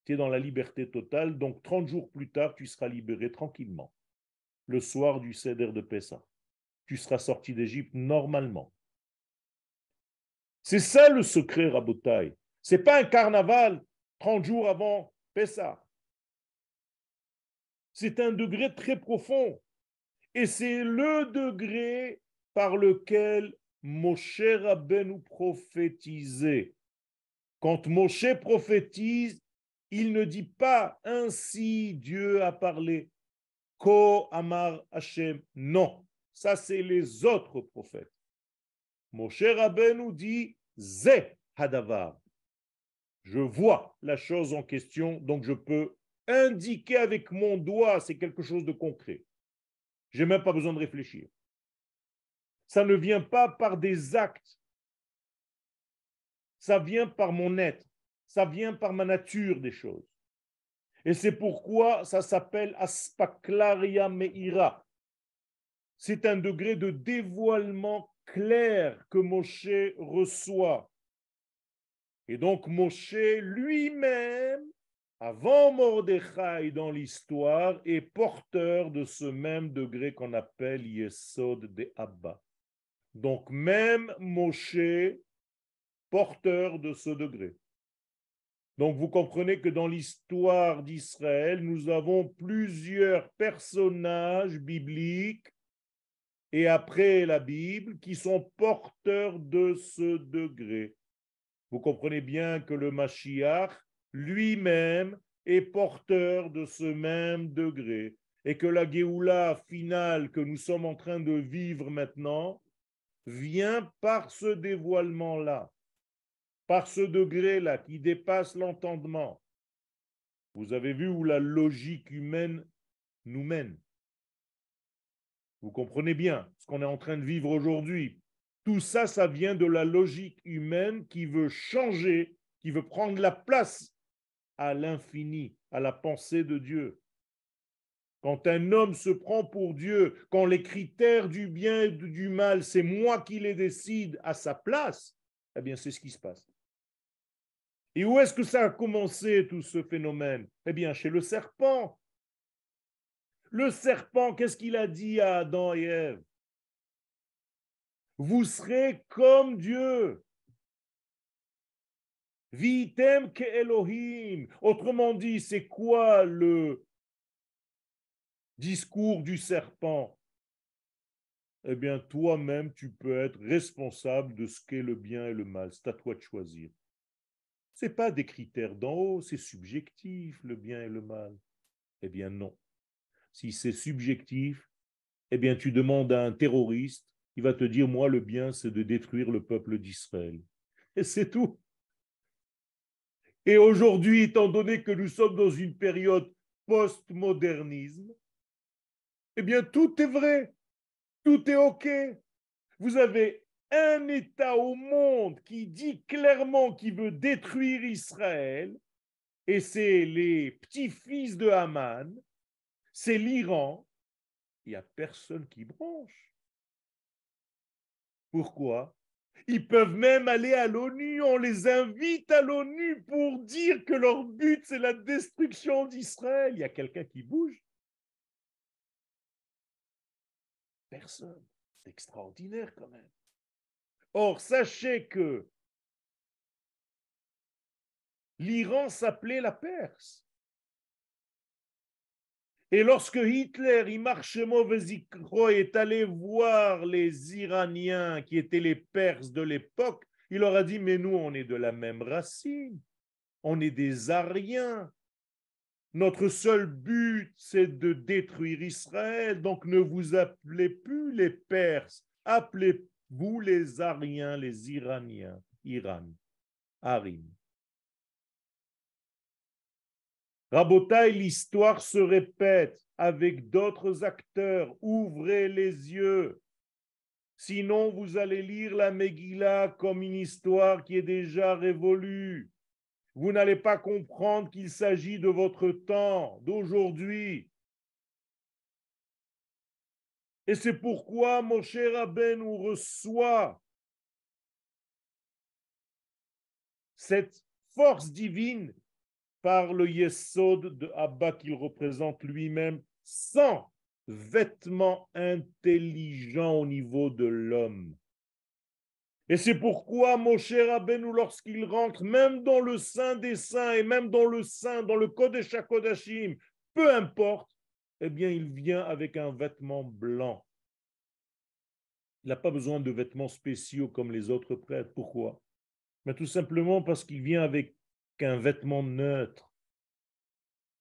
tu es dans la liberté totale, donc 30 jours plus tard, tu seras libéré tranquillement, le soir du Seder de Pessah tu seras sorti d'Égypte normalement. C'est ça le secret, Rabotai. Ce n'est pas un carnaval 30 jours avant Pessah. C'est un degré très profond. Et c'est le degré par lequel Moshe nous prophétisait. Quand Moshe prophétise, il ne dit pas ainsi Dieu a parlé, Ko Amar Hashem. Non. Ça, c'est les autres prophètes. Mon cher Moshe nous dit Zé Hadavar. Je vois la chose en question, donc je peux indiquer avec mon doigt, c'est quelque chose de concret. Je n'ai même pas besoin de réfléchir. Ça ne vient pas par des actes. Ça vient par mon être. Ça vient par ma nature des choses. Et c'est pourquoi ça s'appelle Aspaklaria Meira c'est un degré de dévoilement clair que Moshe reçoit. Et donc Moshe lui-même, avant Mordechai dans l'histoire, est porteur de ce même degré qu'on appelle Yesod de Abba. Donc même Moshe, porteur de ce degré. Donc vous comprenez que dans l'histoire d'Israël, nous avons plusieurs personnages bibliques et après la Bible qui sont porteurs de ce degré. Vous comprenez bien que le Mashiach lui-même est porteur de ce même degré et que la Géoula finale que nous sommes en train de vivre maintenant vient par ce dévoilement-là, par ce degré-là qui dépasse l'entendement. Vous avez vu où la logique humaine nous mène. Vous comprenez bien ce qu'on est en train de vivre aujourd'hui. Tout ça, ça vient de la logique humaine qui veut changer, qui veut prendre la place à l'infini, à la pensée de Dieu. Quand un homme se prend pour Dieu, quand les critères du bien et du mal, c'est moi qui les décide à sa place, eh bien c'est ce qui se passe. Et où est-ce que ça a commencé tout ce phénomène Eh bien chez le serpent. Le serpent, qu'est-ce qu'il a dit à Adam et Ève Vous serez comme Dieu. Vitem ke Elohim. Autrement dit, c'est quoi le discours du serpent Eh bien, toi-même, tu peux être responsable de ce qu'est le bien et le mal. C'est à toi de choisir. Ce n'est pas des critères d'en haut, c'est subjectif, le bien et le mal. Eh bien, non si c'est subjectif, eh bien tu demandes à un terroriste, il va te dire, moi le bien, c'est de détruire le peuple d'Israël. Et c'est tout. Et aujourd'hui, étant donné que nous sommes dans une période post-modernisme, eh bien tout est vrai, tout est OK. Vous avez un État au monde qui dit clairement qu'il veut détruire Israël, et c'est les petits-fils de Haman, c'est l'Iran. Il n'y a personne qui branche. Pourquoi Ils peuvent même aller à l'ONU, on les invite à l'ONU pour dire que leur but, c'est la destruction d'Israël. Il y a quelqu'un qui bouge Personne. C'est extraordinaire quand même. Or, sachez que l'Iran s'appelait la Perse. Et lorsque Hitler, marche Imarchemo est allé voir les Iraniens qui étaient les Perses de l'époque, il leur a dit Mais nous, on est de la même racine, on est des Ariens. Notre seul but, c'est de détruire Israël. Donc ne vous appelez plus les Perses, appelez-vous les Ariens, les Iraniens, Iran, Arim. Rabotai, l'histoire se répète avec d'autres acteurs. Ouvrez les yeux. Sinon, vous allez lire la Megillah comme une histoire qui est déjà révolue. Vous n'allez pas comprendre qu'il s'agit de votre temps, d'aujourd'hui. Et c'est pourquoi mon Moshe nous reçoit cette force divine par le Yesod de Abba qu'il représente lui-même sans vêtements intelligents au niveau de l'homme. Et c'est pourquoi mon cher Rabbeinu, lorsqu'il rentre, même dans le sein des saints et même dans le sein, dans le Kodesh HaKodashim, peu importe, eh bien, il vient avec un vêtement blanc. Il n'a pas besoin de vêtements spéciaux comme les autres prêtres. Pourquoi Mais Tout simplement parce qu'il vient avec qu'un vêtement neutre.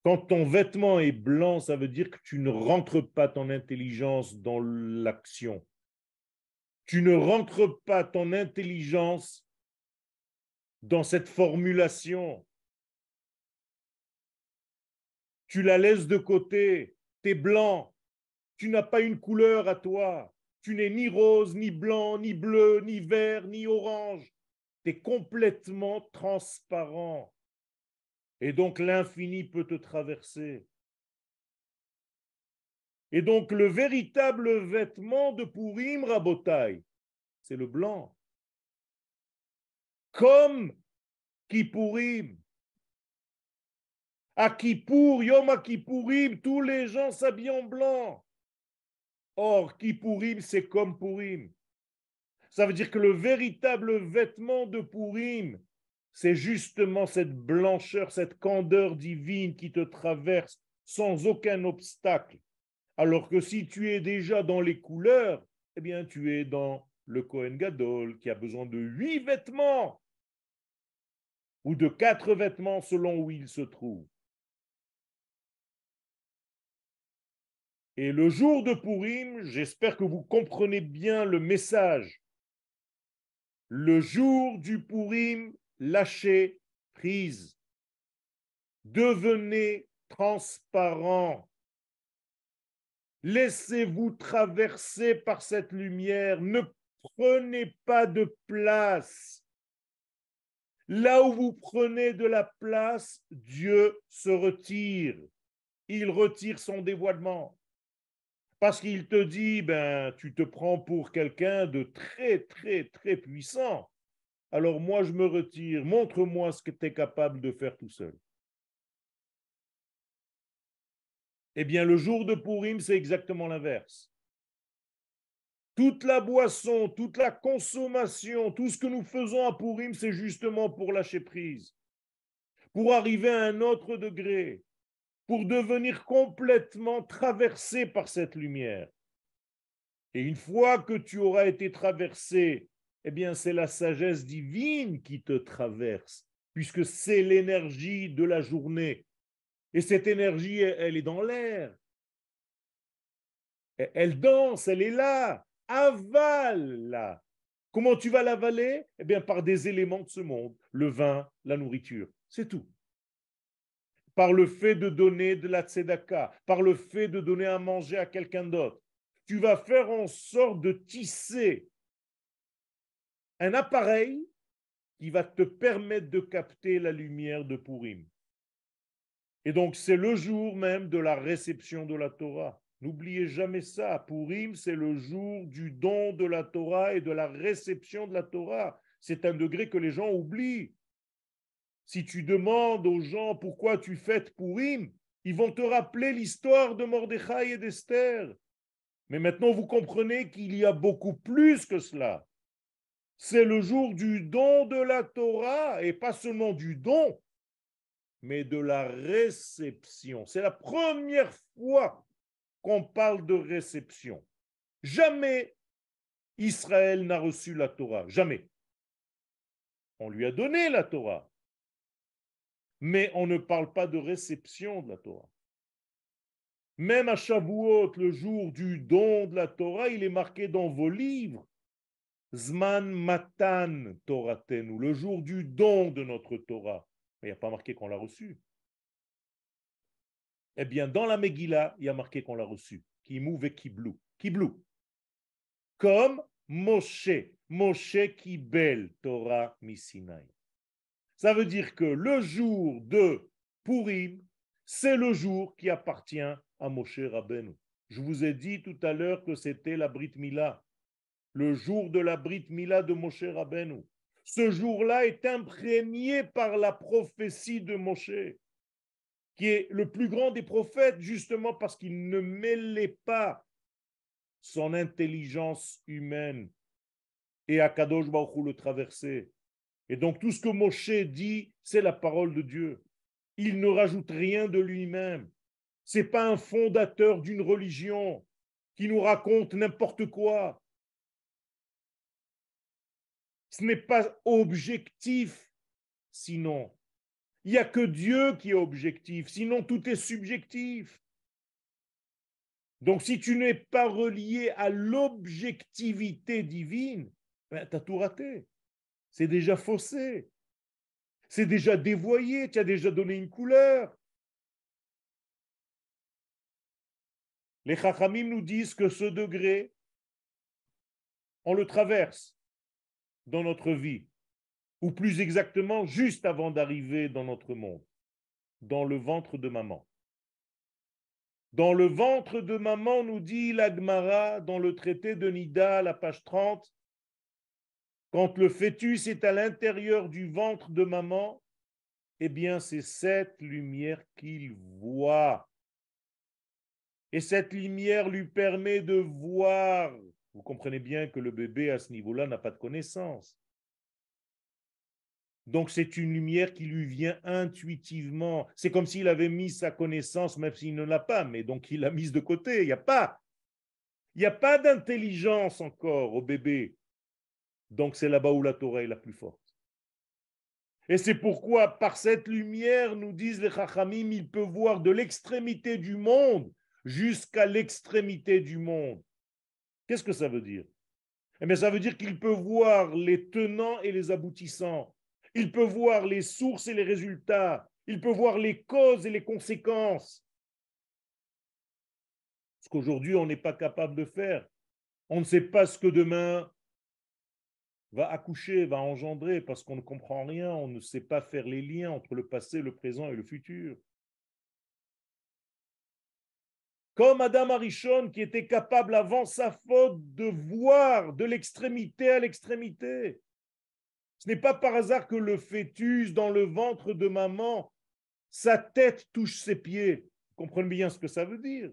Quand ton vêtement est blanc, ça veut dire que tu ne rentres pas ton intelligence dans l'action. Tu ne rentres pas ton intelligence dans cette formulation. Tu la laisses de côté, tu es blanc, tu n'as pas une couleur à toi, tu n'es ni rose, ni blanc, ni bleu, ni vert, ni orange, complètement transparent. Et donc l'infini peut te traverser. Et donc le véritable vêtement de Pourim, Rabotai, c'est le blanc. Comme Kippourim. À Kippour, Yom à Kippourim, tous les gens s'habillent en blanc. Or, Kippourim, c'est comme Pourim. Ça veut dire que le véritable vêtement de Purim, c'est justement cette blancheur, cette candeur divine qui te traverse sans aucun obstacle. Alors que si tu es déjà dans les couleurs, eh bien tu es dans le Kohen Gadol qui a besoin de huit vêtements ou de quatre vêtements selon où il se trouve. Et le jour de Purim, j'espère que vous comprenez bien le message le jour du pourim lâchez prise. Devenez transparent. Laissez-vous traverser par cette lumière. Ne prenez pas de place. Là où vous prenez de la place, Dieu se retire. Il retire son dévoilement parce qu'il te dit, ben, tu te prends pour quelqu'un de très, très, très puissant. Alors moi, je me retire, montre-moi ce que tu es capable de faire tout seul. Eh bien, le jour de Purim, c'est exactement l'inverse. Toute la boisson, toute la consommation, tout ce que nous faisons à Purim, c'est justement pour lâcher prise, pour arriver à un autre degré, pour devenir complètement traversé par cette lumière. Et une fois que tu auras été traversé, eh bien c'est la sagesse divine qui te traverse, puisque c'est l'énergie de la journée. Et cette énergie, elle est dans l'air. Elle danse, elle est là. Avale-la. Comment tu vas l'avaler Eh bien, par des éléments de ce monde, le vin, la nourriture, c'est tout par le fait de donner de la tzedaka, par le fait de donner à manger à quelqu'un d'autre. Tu vas faire en sorte de tisser un appareil qui va te permettre de capter la lumière de Purim. Et donc, c'est le jour même de la réception de la Torah. N'oubliez jamais ça. Purim, c'est le jour du don de la Torah et de la réception de la Torah. C'est un degré que les gens oublient. Si tu demandes aux gens pourquoi tu fêtes Purim, ils vont te rappeler l'histoire de Mordechai et d'Esther. Mais maintenant, vous comprenez qu'il y a beaucoup plus que cela. C'est le jour du don de la Torah, et pas seulement du don, mais de la réception. C'est la première fois qu'on parle de réception. Jamais Israël n'a reçu la Torah, jamais. On lui a donné la Torah, mais on ne parle pas de réception de la Torah. Même à Shavuot, le jour du don de la Torah, il est marqué dans vos livres Zman Matan Toratenu, le jour du don de notre Torah. Mais il n'y a pas marqué qu'on l'a reçu. Eh bien, dans la Megillah, il y a marqué qu'on l'a reçu. qui ve Kiblou. Kiblou. Comme Moshe. Moshe Kibel Torah Misinaï. Ça veut dire que le jour de Purim, c'est le jour qui appartient à Moshe Rabbeinu. Je vous ai dit tout à l'heure que c'était la Brit Mila, le jour de la Brit Mila de Moshe Rabbeinu. Ce jour-là est imprégné par la prophétie de Moshe, qui est le plus grand des prophètes, justement parce qu'il ne mêlait pas son intelligence humaine et à Baruch le traversait et donc tout ce que Moshe dit, c'est la parole de Dieu. Il ne rajoute rien de lui-même. n'est pas un fondateur d'une religion qui nous raconte n'importe quoi. Ce n'est pas objectif, sinon. Il n'y a que Dieu qui est objectif, sinon tout est subjectif. Donc si tu n'es pas relié à l'objectivité divine, ben, tu as tout raté. C'est déjà faussé. C'est déjà dévoyé. Tu as déjà donné une couleur. Les Chachamim nous disent que ce degré, on le traverse dans notre vie, ou plus exactement, juste avant d'arriver dans notre monde, dans le ventre de maman. Dans le ventre de maman, nous dit l'Agmara dans le traité de Nida, la page 30, quand le fœtus est à l'intérieur du ventre de maman, eh bien c'est cette lumière qu'il voit. Et cette lumière lui permet de voir. Vous comprenez bien que le bébé à ce niveau-là n'a pas de connaissance. Donc c'est une lumière qui lui vient intuitivement. C'est comme s'il avait mis sa connaissance, même s'il ne l'a pas, mais donc il l'a mise de côté. Il n'y a pas. Il n'y a pas d'intelligence encore au bébé. Donc c'est là-bas où la Torah est la plus forte. Et c'est pourquoi par cette lumière, nous disent les Chachamim, il peut voir de l'extrémité du monde jusqu'à l'extrémité du monde. Qu'est-ce que ça veut dire Eh bien ça veut dire qu'il peut voir les tenants et les aboutissants. Il peut voir les sources et les résultats. Il peut voir les causes et les conséquences. Ce qu'aujourd'hui on n'est pas capable de faire. On ne sait pas ce que demain va accoucher, va engendrer, parce qu'on ne comprend rien, on ne sait pas faire les liens entre le passé, le présent et le futur. Comme Adam Arishon qui était capable avant sa faute de voir de l'extrémité à l'extrémité. Ce n'est pas par hasard que le fœtus dans le ventre de maman, sa tête touche ses pieds. comprenez bien ce que ça veut dire.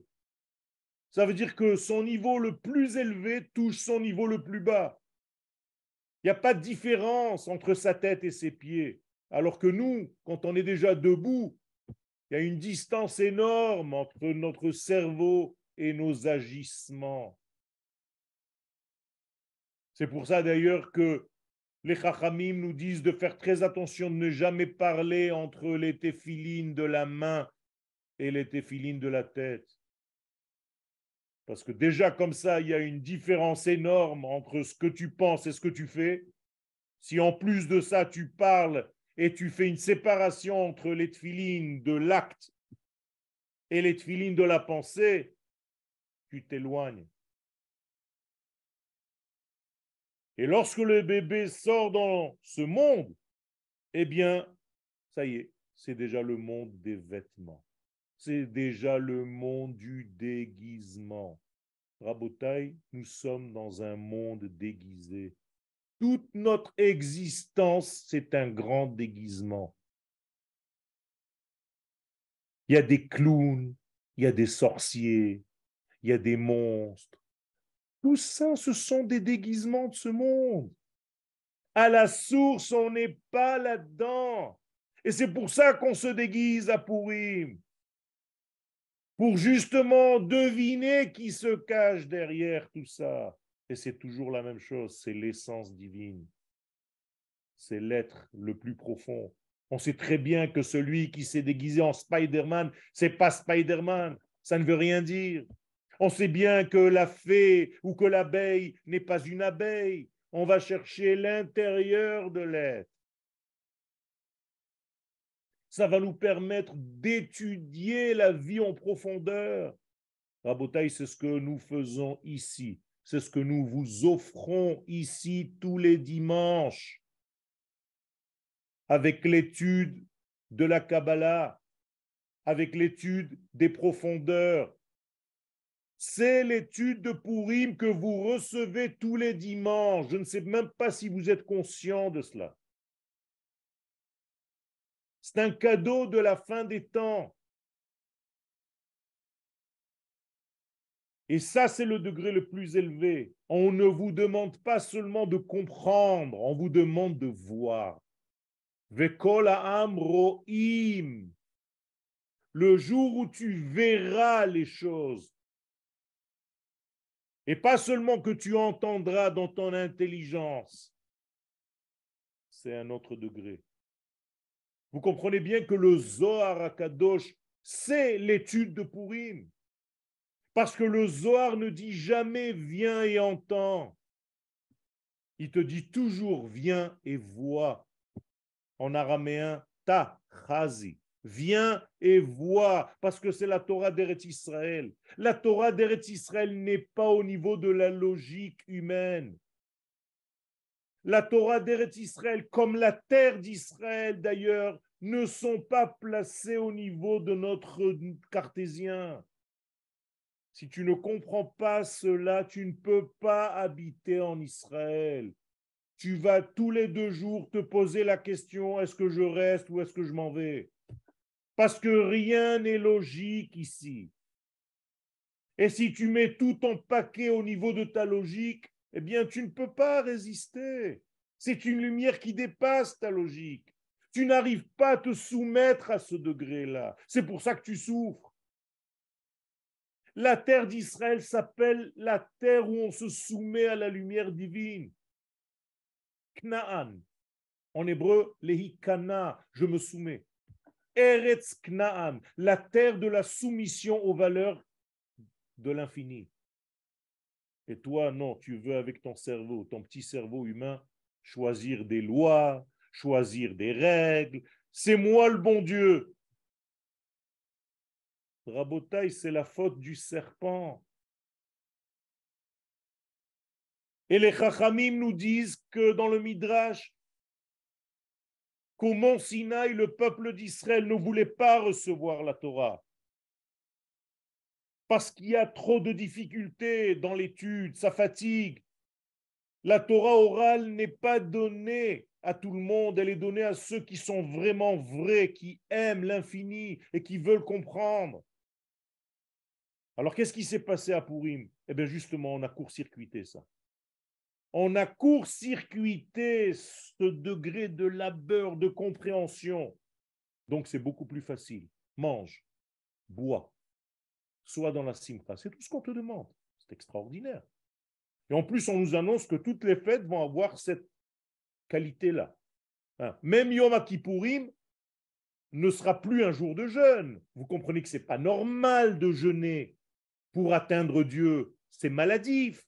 Ça veut dire que son niveau le plus élevé touche son niveau le plus bas. Il n'y a pas de différence entre sa tête et ses pieds. Alors que nous, quand on est déjà debout, il y a une distance énorme entre notre cerveau et nos agissements. C'est pour ça d'ailleurs que les Chachamim nous disent de faire très attention de ne jamais parler entre les téphilines de la main et les téphilines de la tête. Parce que déjà comme ça, il y a une différence énorme entre ce que tu penses et ce que tu fais. Si en plus de ça, tu parles et tu fais une séparation entre les de l'acte et les de la pensée, tu t'éloignes. Et lorsque le bébé sort dans ce monde, eh bien, ça y est, c'est déjà le monde des vêtements c'est déjà le monde du déguisement. Rabotaille, nous sommes dans un monde déguisé. Toute notre existence, c'est un grand déguisement. Il y a des clowns, il y a des sorciers, il y a des monstres. Tout ça, ce sont des déguisements de ce monde. À la source, on n'est pas là-dedans. Et c'est pour ça qu'on se déguise à pourrir pour justement deviner qui se cache derrière tout ça. Et c'est toujours la même chose, c'est l'essence divine, c'est l'être le plus profond. On sait très bien que celui qui s'est déguisé en Spider-Man, c'est pas Spider-Man, ça ne veut rien dire. On sait bien que la fée ou que l'abeille n'est pas une abeille. On va chercher l'intérieur de l'être. Ça va nous permettre d'étudier la vie en profondeur. Rabotaï, c'est ce que nous faisons ici. C'est ce que nous vous offrons ici tous les dimanches avec l'étude de la Kabbalah, avec l'étude des profondeurs. C'est l'étude de Purim que vous recevez tous les dimanches. Je ne sais même pas si vous êtes conscient de cela. C'est un cadeau de la fin des temps. Et ça, c'est le degré le plus élevé. On ne vous demande pas seulement de comprendre, on vous demande de voir. Le jour où tu verras les choses, et pas seulement que tu entendras dans ton intelligence, c'est un autre degré. Vous comprenez bien que le Zohar à Kadosh, c'est l'étude de Pourim. Parce que le Zohar ne dit jamais viens et entends. Il te dit toujours viens et vois. En araméen, ta chazi. Viens et vois, parce que c'est la Torah d'Eretz Israël. La Torah d'Eretz Israël n'est pas au niveau de la logique humaine. La Torah d'Eretz Israël, comme la terre d'Israël d'ailleurs, ne sont pas placées au niveau de notre cartésien. Si tu ne comprends pas cela, tu ne peux pas habiter en Israël. Tu vas tous les deux jours te poser la question, est-ce que je reste ou est-ce que je m'en vais Parce que rien n'est logique ici. Et si tu mets tout ton paquet au niveau de ta logique, eh bien, tu ne peux pas résister. C'est une lumière qui dépasse ta logique. Tu n'arrives pas à te soumettre à ce degré-là. C'est pour ça que tu souffres. La terre d'Israël s'appelle la terre où on se soumet à la lumière divine. Knaan. En hébreu, kana, je me soumets. Eretz Knaan, la terre de la soumission aux valeurs de l'infini. Et toi, non, tu veux avec ton cerveau, ton petit cerveau humain, choisir des lois, choisir des règles. C'est moi le bon Dieu. Rabotaï, c'est la faute du serpent. Et les Chachamim nous disent que dans le Midrash, qu'au Mont Sinaï, le peuple d'Israël ne voulait pas recevoir la Torah parce qu'il y a trop de difficultés dans l'étude, ça fatigue. La Torah orale n'est pas donnée à tout le monde, elle est donnée à ceux qui sont vraiment vrais, qui aiment l'infini et qui veulent comprendre. Alors qu'est-ce qui s'est passé à Purim Eh bien justement, on a court-circuité ça. On a court-circuité ce degré de labeur, de compréhension. Donc c'est beaucoup plus facile. Mange, bois, Soit dans la simcha. C'est tout ce qu'on te demande. C'est extraordinaire. Et en plus, on nous annonce que toutes les fêtes vont avoir cette qualité-là. Hein. Même Yom Kippourim ne sera plus un jour de jeûne. Vous comprenez que ce n'est pas normal de jeûner pour atteindre Dieu. C'est maladif.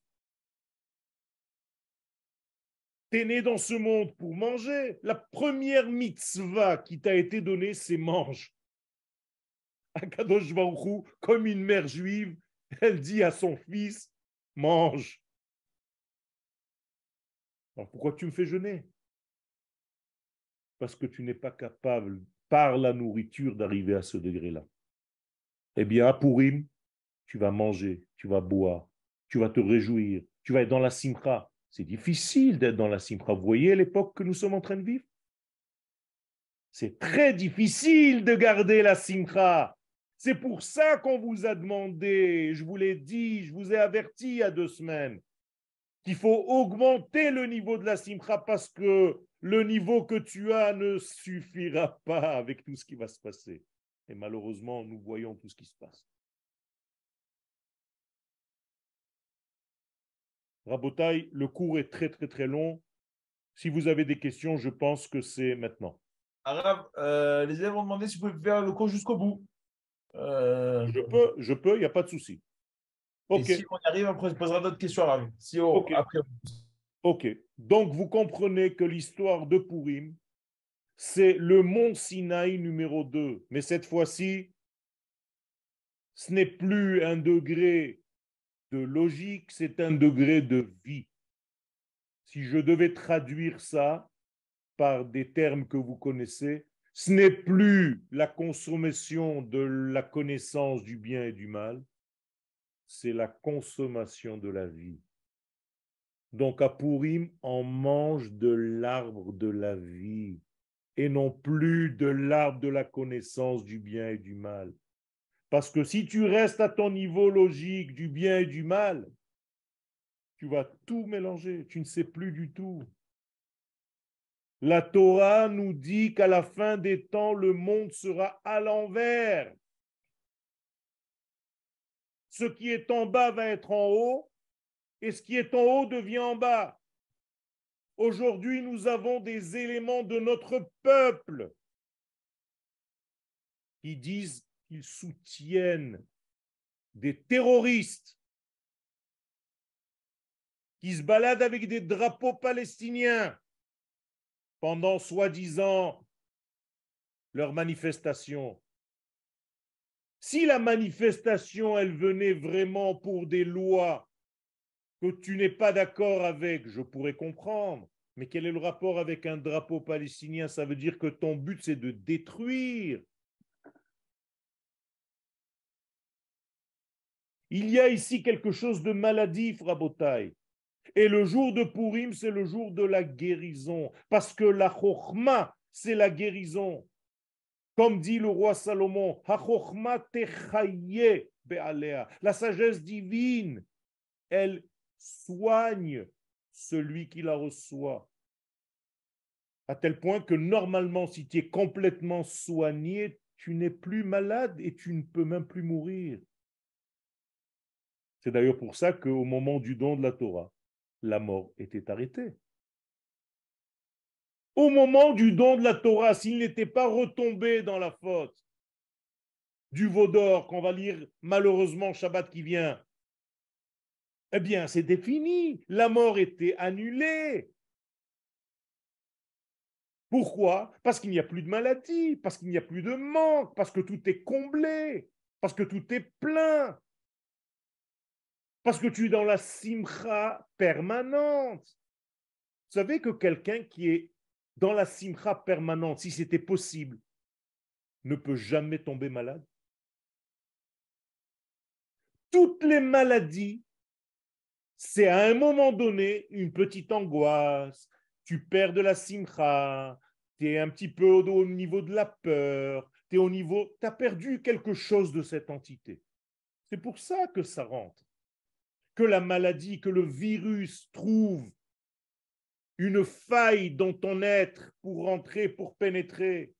T'es né dans ce monde pour manger. La première mitzvah qui t'a été donnée, c'est mange. Akadosh Baruchou, comme une mère juive, elle dit à son fils Mange. Alors pourquoi tu me fais jeûner Parce que tu n'es pas capable, par la nourriture, d'arriver à ce degré-là. Eh bien, à Purim, tu vas manger, tu vas boire, tu vas te réjouir, tu vas être dans la simcha. C'est difficile d'être dans la simcha. Vous voyez l'époque que nous sommes en train de vivre C'est très difficile de garder la simcha. C'est pour ça qu'on vous a demandé, je vous l'ai dit, je vous ai averti il y a deux semaines, qu'il faut augmenter le niveau de la simcha parce que le niveau que tu as ne suffira pas avec tout ce qui va se passer. Et malheureusement, nous voyons tout ce qui se passe. Rabotaille, le cours est très très très long. Si vous avez des questions, je pense que c'est maintenant. Euh, les élèves ont demandé si vous pouvez faire le cours jusqu'au bout. Euh, je peux, je peux, il n'y a pas de souci. Et si on arrive, après, on posera d'autres questions Si ok. Donc, vous comprenez que l'histoire de Purim, c'est le mont Sinaï numéro 2. Mais cette fois-ci, ce n'est plus un degré de logique, c'est un degré de vie. Si je devais traduire ça par des termes que vous connaissez, ce n'est plus la consommation de la connaissance du bien et du mal, c'est la consommation de la vie. Donc à Purim, on mange de l'arbre de la vie et non plus de l'arbre de la connaissance du bien et du mal. Parce que si tu restes à ton niveau logique du bien et du mal, tu vas tout mélanger, tu ne sais plus du tout. La Torah nous dit qu'à la fin des temps, le monde sera à l'envers. Ce qui est en bas va être en haut et ce qui est en haut devient en bas. Aujourd'hui, nous avons des éléments de notre peuple qui disent qu'ils soutiennent des terroristes qui se baladent avec des drapeaux palestiniens pendant soi-disant leur manifestation. Si la manifestation, elle venait vraiment pour des lois que tu n'es pas d'accord avec, je pourrais comprendre. Mais quel est le rapport avec un drapeau palestinien Ça veut dire que ton but, c'est de détruire. Il y a ici quelque chose de maladif, rabotaille. Et le jour de Purim, c'est le jour de la guérison, parce que la Chochma, c'est la guérison. Comme dit le roi Salomon, la sagesse divine, elle soigne celui qui la reçoit. À tel point que normalement, si tu es complètement soigné, tu n'es plus malade et tu ne peux même plus mourir. C'est d'ailleurs pour ça qu'au moment du don de la Torah, la mort était arrêtée. Au moment du don de la Torah, s'il n'était pas retombé dans la faute du veau d'or qu'on va lire malheureusement Shabbat qui vient, eh bien, c'était fini. La mort était annulée. Pourquoi Parce qu'il n'y a plus de maladie, parce qu'il n'y a plus de manque, parce que tout est comblé, parce que tout est plein. Parce que tu es dans la simcha permanente. Vous savez que quelqu'un qui est dans la simcha permanente, si c'était possible, ne peut jamais tomber malade Toutes les maladies, c'est à un moment donné une petite angoisse, tu perds de la simcha, tu es un petit peu au, niveau de la peur, tu au niveau, tu as perdu quelque chose de cette entité. C'est pour ça que ça rentre que la maladie, que le virus trouve une faille dans ton être pour rentrer, pour pénétrer.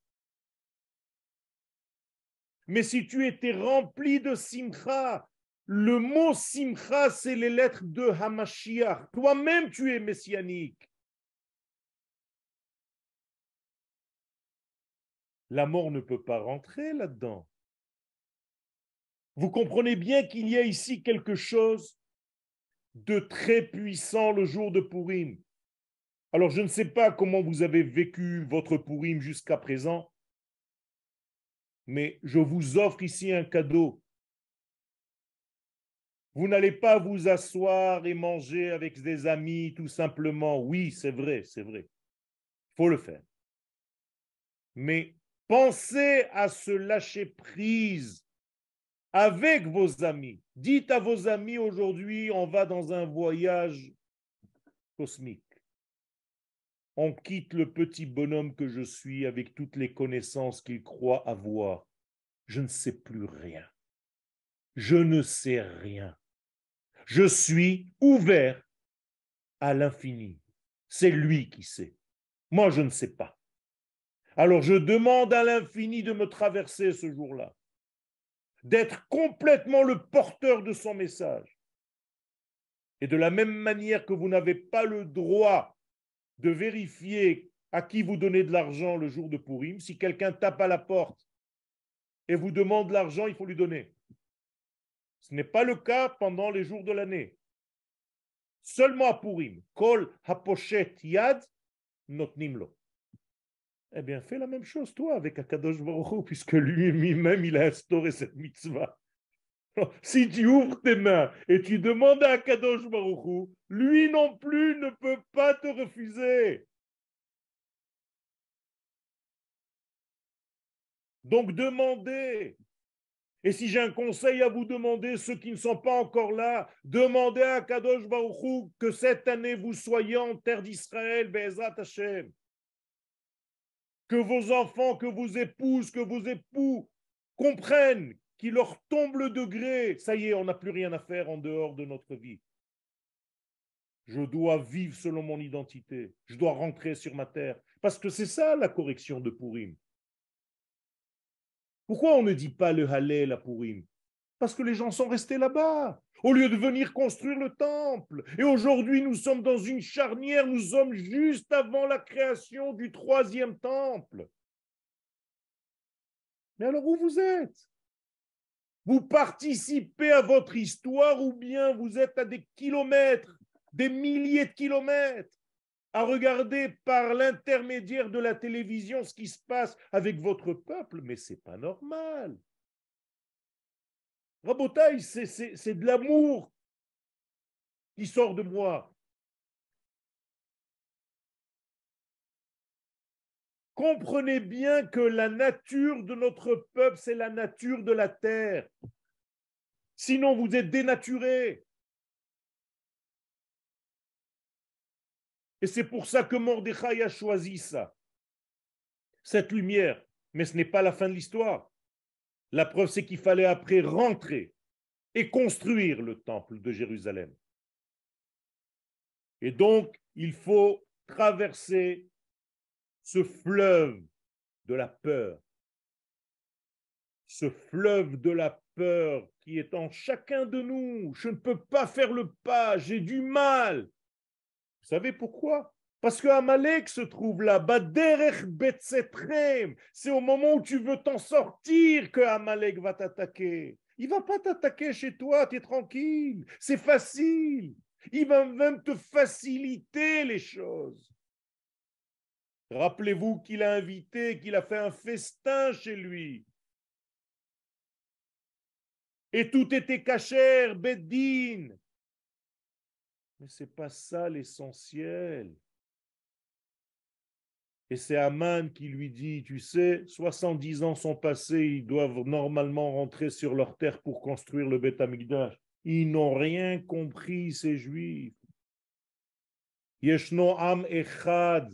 Mais si tu étais rempli de simcha, le mot simcha, c'est les lettres de Hamashiach. Toi-même, tu es messianique. La mort ne peut pas rentrer là-dedans. Vous comprenez bien qu'il y a ici quelque chose de très puissant le jour de Purim. Alors je ne sais pas comment vous avez vécu votre Purim jusqu'à présent, mais je vous offre ici un cadeau. Vous n'allez pas vous asseoir et manger avec des amis tout simplement. Oui, c'est vrai, c'est vrai. Il faut le faire. Mais pensez à se lâcher prise avec vos amis. Dites à vos amis aujourd'hui, on va dans un voyage cosmique. On quitte le petit bonhomme que je suis avec toutes les connaissances qu'il croit avoir. Je ne sais plus rien. Je ne sais rien. Je suis ouvert à l'infini. C'est lui qui sait. Moi, je ne sais pas. Alors je demande à l'infini de me traverser ce jour-là d'être complètement le porteur de son message. Et de la même manière que vous n'avez pas le droit de vérifier à qui vous donnez de l'argent le jour de Purim, si quelqu'un tape à la porte et vous demande l'argent, il faut lui donner. Ce n'est pas le cas pendant les jours de l'année. Seulement à Purim. Kol hapochet yad notnimlo. Eh bien, fais la même chose, toi, avec Akadosh Baruch puisque lui-même, il a instauré cette mitzvah. Si tu ouvres tes mains et tu demandes à Akadosh Baruch lui non plus ne peut pas te refuser. Donc demandez. Et si j'ai un conseil à vous demander, ceux qui ne sont pas encore là, demandez à Kadosh Baruchou que cette année vous soyez en terre d'Israël, Beza Hashem que vos enfants, que vos épouses, que vos époux comprennent qu'il leur tombe le degré. Ça y est, on n'a plus rien à faire en dehors de notre vie. Je dois vivre selon mon identité. Je dois rentrer sur ma terre. Parce que c'est ça la correction de Purim. Pourquoi on ne dit pas le Hallel à Purim parce que les gens sont restés là-bas, au lieu de venir construire le temple. Et aujourd'hui, nous sommes dans une charnière, nous sommes juste avant la création du troisième temple. Mais alors où vous êtes Vous participez à votre histoire ou bien vous êtes à des kilomètres, des milliers de kilomètres à regarder par l'intermédiaire de la télévision ce qui se passe avec votre peuple, mais c'est pas normal. Rabotaï, c'est de l'amour qui sort de moi. Comprenez bien que la nature de notre peuple, c'est la nature de la terre. Sinon, vous êtes dénaturé. Et c'est pour ça que Mordechai a choisi ça, cette lumière. Mais ce n'est pas la fin de l'histoire. La preuve, c'est qu'il fallait après rentrer et construire le temple de Jérusalem. Et donc, il faut traverser ce fleuve de la peur, ce fleuve de la peur qui est en chacun de nous. Je ne peux pas faire le pas, j'ai du mal. Vous savez pourquoi parce que Amalek se trouve là, c'est au moment où tu veux t'en sortir que Amalek va t'attaquer. Il va pas t'attaquer chez toi, tu es tranquille, c'est facile. Il va même te faciliter les choses. Rappelez-vous qu'il a invité, qu'il a fait un festin chez lui. Et tout était cachère, bedine. Mais ce n'est pas ça l'essentiel. Et c'est Aman qui lui dit, tu sais, 70 ans sont passés, ils doivent normalement rentrer sur leur terre pour construire le Beth Amikdash. Ils n'ont rien compris, ces Juifs. Yeshno Echad,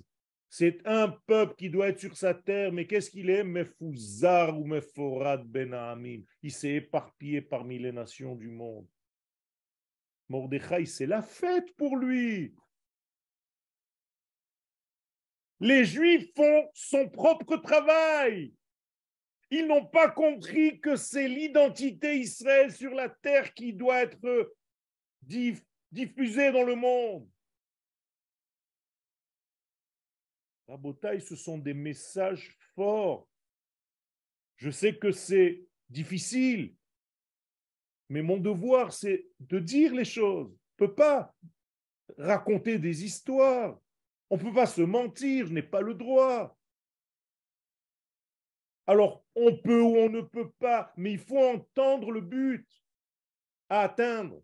c'est un peuple qui doit être sur sa terre, mais qu'est-ce qu'il est Mefouzar ou Meforad ben Amin » Il s'est éparpillé parmi les nations du monde. Mordechai, c'est la fête pour lui. Les Juifs font son propre travail. Ils n'ont pas compris que c'est l'identité Israël sur la terre qui doit être diffusée dans le monde. Rabotaï, ce sont des messages forts. Je sais que c'est difficile, mais mon devoir, c'est de dire les choses. Peut ne pas raconter des histoires. On ne peut pas se mentir, je n'ai pas le droit. Alors, on peut ou on ne peut pas, mais il faut entendre le but à atteindre.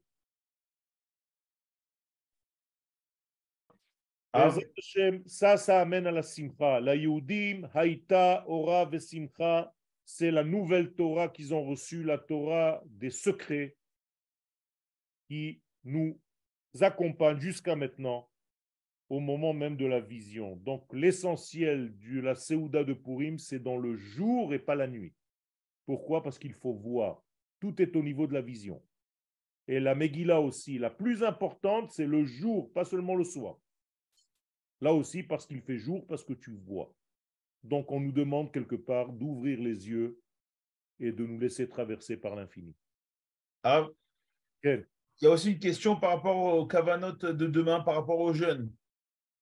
Ah. Ça, ça amène à la simcha. La Yehudim, Haïta, Ora, Vesimcha, c'est la nouvelle Torah qu'ils ont reçue, la Torah des secrets qui nous accompagne jusqu'à maintenant au moment même de la vision. Donc l'essentiel de la Séouda de Purim, c'est dans le jour et pas la nuit. Pourquoi Parce qu'il faut voir. Tout est au niveau de la vision. Et la Megillah aussi, la plus importante, c'est le jour, pas seulement le soir. Là aussi, parce qu'il fait jour, parce que tu vois. Donc on nous demande quelque part d'ouvrir les yeux et de nous laisser traverser par l'infini. Ah. il y a aussi une question par rapport aux Kavanot de demain, par rapport aux jeunes.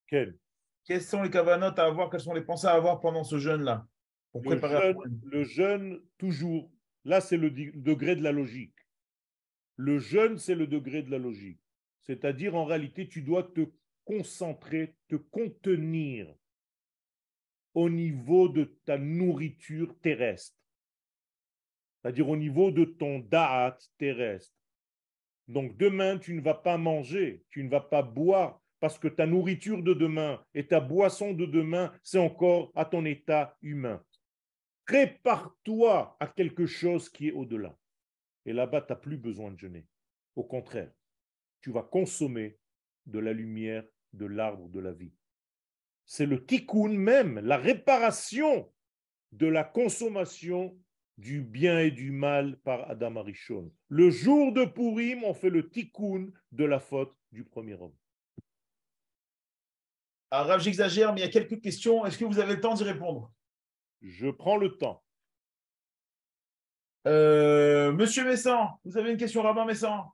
Quelles sont les cavanotes à avoir Quelles sont les pensées à avoir pendant ce jeûne-là le jeûne, toujours. Là, c'est le degré de la logique. Le jeûne, c'est le degré de la logique. C'est-à-dire, en réalité, tu dois te concentrer, te contenir au niveau de ta nourriture terrestre, c'est-à-dire au niveau de ton da'at terrestre. Donc demain, tu ne vas pas manger, tu ne vas pas boire, parce que ta nourriture de demain et ta boisson de demain, c'est encore à ton état humain. Prépare-toi à quelque chose qui est au-delà. Et là-bas, tu n'as plus besoin de jeûner. Au contraire, tu vas consommer de la lumière de l'arbre de la vie. C'est le tikkun même, la réparation de la consommation du bien et du mal par Adam Arishon. Le jour de Purim, on fait le tikkun de la faute du premier homme. Alors, ah, j'exagère, mais il y a quelques questions. Est-ce que vous avez le temps d'y répondre Je prends le temps. Euh, Monsieur Messan, vous avez une question, Rabin Messan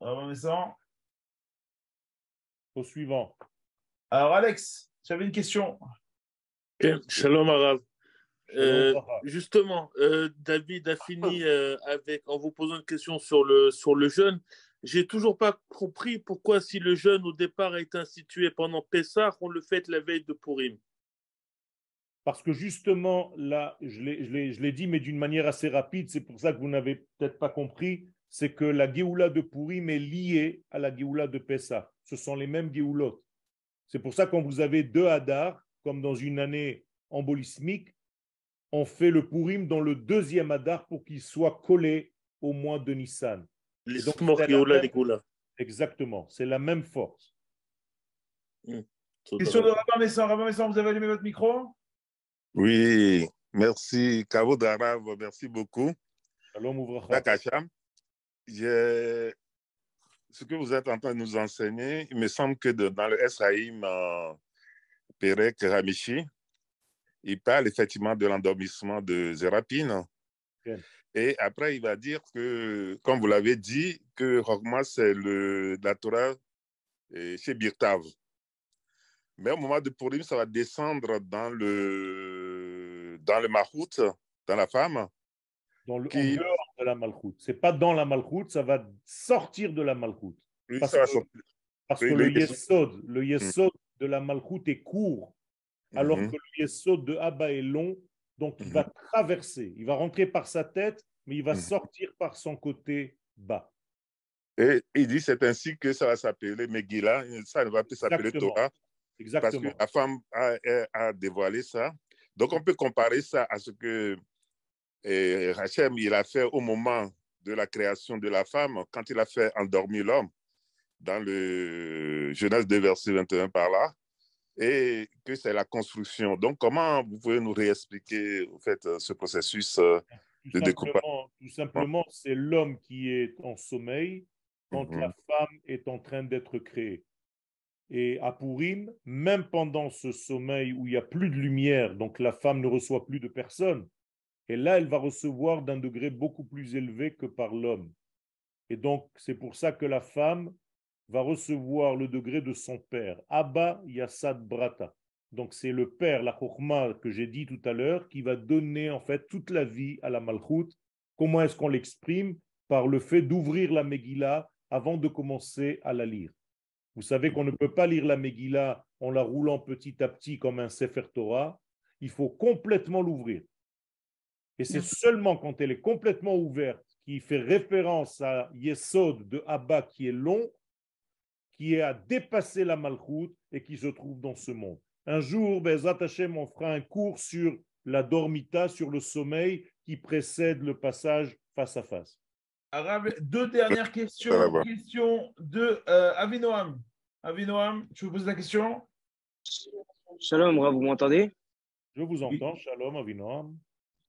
Rabin Messan Au suivant. Alors, Alex, j'avais une question. Shalom, Arabe. Euh, justement, euh, David a fini avec en vous posant une question sur le sur le jeûne. J'ai toujours pas compris pourquoi, si le jeûne au départ est institué pendant Pessah, on le fait la veille de Purim. Parce que justement, là, je l'ai dit, mais d'une manière assez rapide, c'est pour ça que vous n'avez peut-être pas compris, c'est que la Géoula de Purim est liée à la Géoula de Pessah. Ce sont les mêmes Géoulotes. C'est pour ça que quand vous avez deux hadars, comme dans une année embolismique, on fait le Purim dans le deuxième Hadar pour qu'il soit collé au mois de Nissan. Les donc, Moriola même... Exactement, c'est la même force. Question de Rabbi Messan. Messan, vous avez allumé votre micro Oui, merci. Kavod Arav, merci beaucoup. Shalom ouvracha. Ce que vous êtes en train de nous enseigner, il me semble que dans le Esraïm euh, Perek Ramichi, il parle effectivement de l'endormissement de Zérapine. Et après, il va dire que, comme vous l'avez dit, que Rogma, c'est la Torah chez Birtav. Mais au moment de Purim, ça va descendre dans le, dans le Mahout, dans la femme. Dans le, qui... de la Malchut. Ce pas dans la Malchut, ça va sortir de la Malchut. Oui, parce, que, parce que, le, Yesod, le hmm. yesod de la Malchut est court, alors hmm. que le Yesod de Abba est long donc il mhm. va traverser, il va rentrer par sa tête, mais il va mhm. sortir par son côté bas. Et il dit c'est ainsi que ça va s'appeler Megillah, ça ne va plus s'appeler Torah. Exactement. Parce que la femme a, dévoilé ça. Donc on peut comparer ça à ce que eh, il a fait au moment de la création de la femme, quand il a fait endormir l'homme dans le Genèse 2, verset 21 par là et que c'est la construction. Donc, comment vous pouvez nous réexpliquer en fait, euh, ce processus euh, de découpage Tout simplement, hein? c'est l'homme qui est en sommeil quand la mm-hmm. femme est en train d'être créée. Et à Purim, même pendant ce sommeil où il n'y a plus de lumière, donc la femme ne reçoit plus de personne, et là, elle va recevoir d'un degré beaucoup plus élevé que par l'homme. Et donc, c'est pour ça que la femme va recevoir le degré de son père, Abba Yassad Brata. Donc c'est le père, la Chokhmah que j'ai dit tout à l'heure, qui va donner en fait toute la vie à la Malchut. Comment est-ce qu'on l'exprime Par le fait d'ouvrir la Megillah avant de commencer à la lire. Vous savez qu'on ne peut pas lire la Megillah en la roulant petit à petit comme un Sefer Torah. Il faut complètement l'ouvrir. Et c'est seulement quand elle est complètement ouverte, qui fait référence à Yesod de Abba qui est long, qui à dépasser la malchoute et qui se trouve dans ce monde. Un jour, Zatashem, on fera un cours sur la dormita, sur le sommeil qui précède le passage face à face. Arabe, deux dernières questions. Question de euh, Avinoam. tu veux poser la question Shalom, vous m'entendez Je vous entends. Shalom, Avinoam.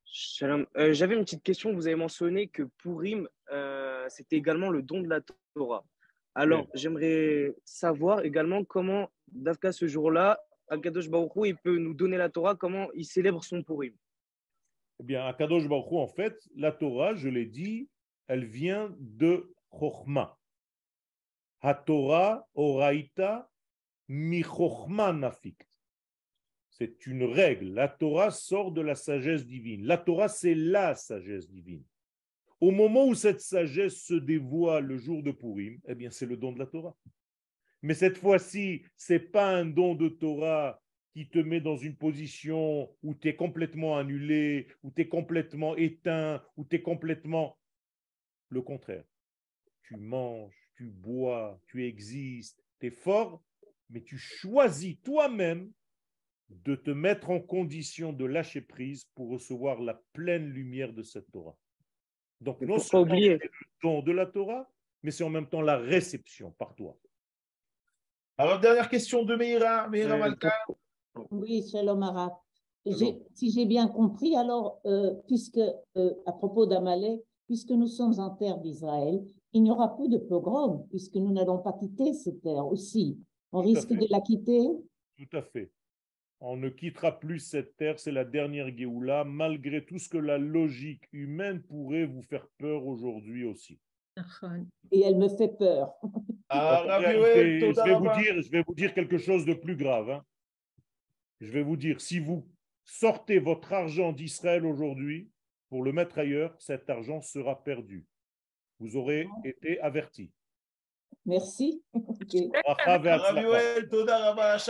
Shalom. Euh, j'avais une petite question. Vous avez mentionné que Purim, euh, c'était également le don de la Torah. Alors, j'aimerais savoir également comment Dafka, ce jour-là, Akadosh Hu, il peut nous donner la Torah, comment il célèbre son Purim Eh bien, Akadosh Hu, en fait, la Torah, je l'ai dit, elle vient de Chochma. Torah, Oraita Mi Chochma nafik. C'est une règle. La Torah sort de la sagesse divine. La Torah, c'est la sagesse divine. Au moment où cette sagesse se dévoile le jour de Purim, eh bien, c'est le don de la Torah. Mais cette fois-ci, c'est pas un don de Torah qui te met dans une position où tu es complètement annulé, où tu es complètement éteint, où tu es complètement... Le contraire. Tu manges, tu bois, tu existes, tu es fort, mais tu choisis toi-même de te mettre en condition de lâcher prise pour recevoir la pleine lumière de cette Torah. Donc, non seulement le don de la Torah, mais c'est en même temps la réception par toi. Alors, dernière question de Meira, Meira euh, Malka. Oui, Shalom Arap. Si j'ai bien compris, alors, euh, puisque, euh, à propos d'Amalek, puisque nous sommes en terre d'Israël, il n'y aura plus de pogrom, puisque nous n'allons pas quitter cette terre aussi. On risque de la quitter Tout à fait. On ne quittera plus cette terre, c'est la dernière Géoula, malgré tout ce que la logique humaine pourrait vous faire peur aujourd'hui aussi. Et elle me fait peur. je, vais vous dire, quelque chose de plus grave. Hein. Je vais vous dire, si vous sortez votre argent d'Israël aujourd'hui pour le mettre ailleurs, cet argent sera perdu. Vous aurez ah. été averti. Merci.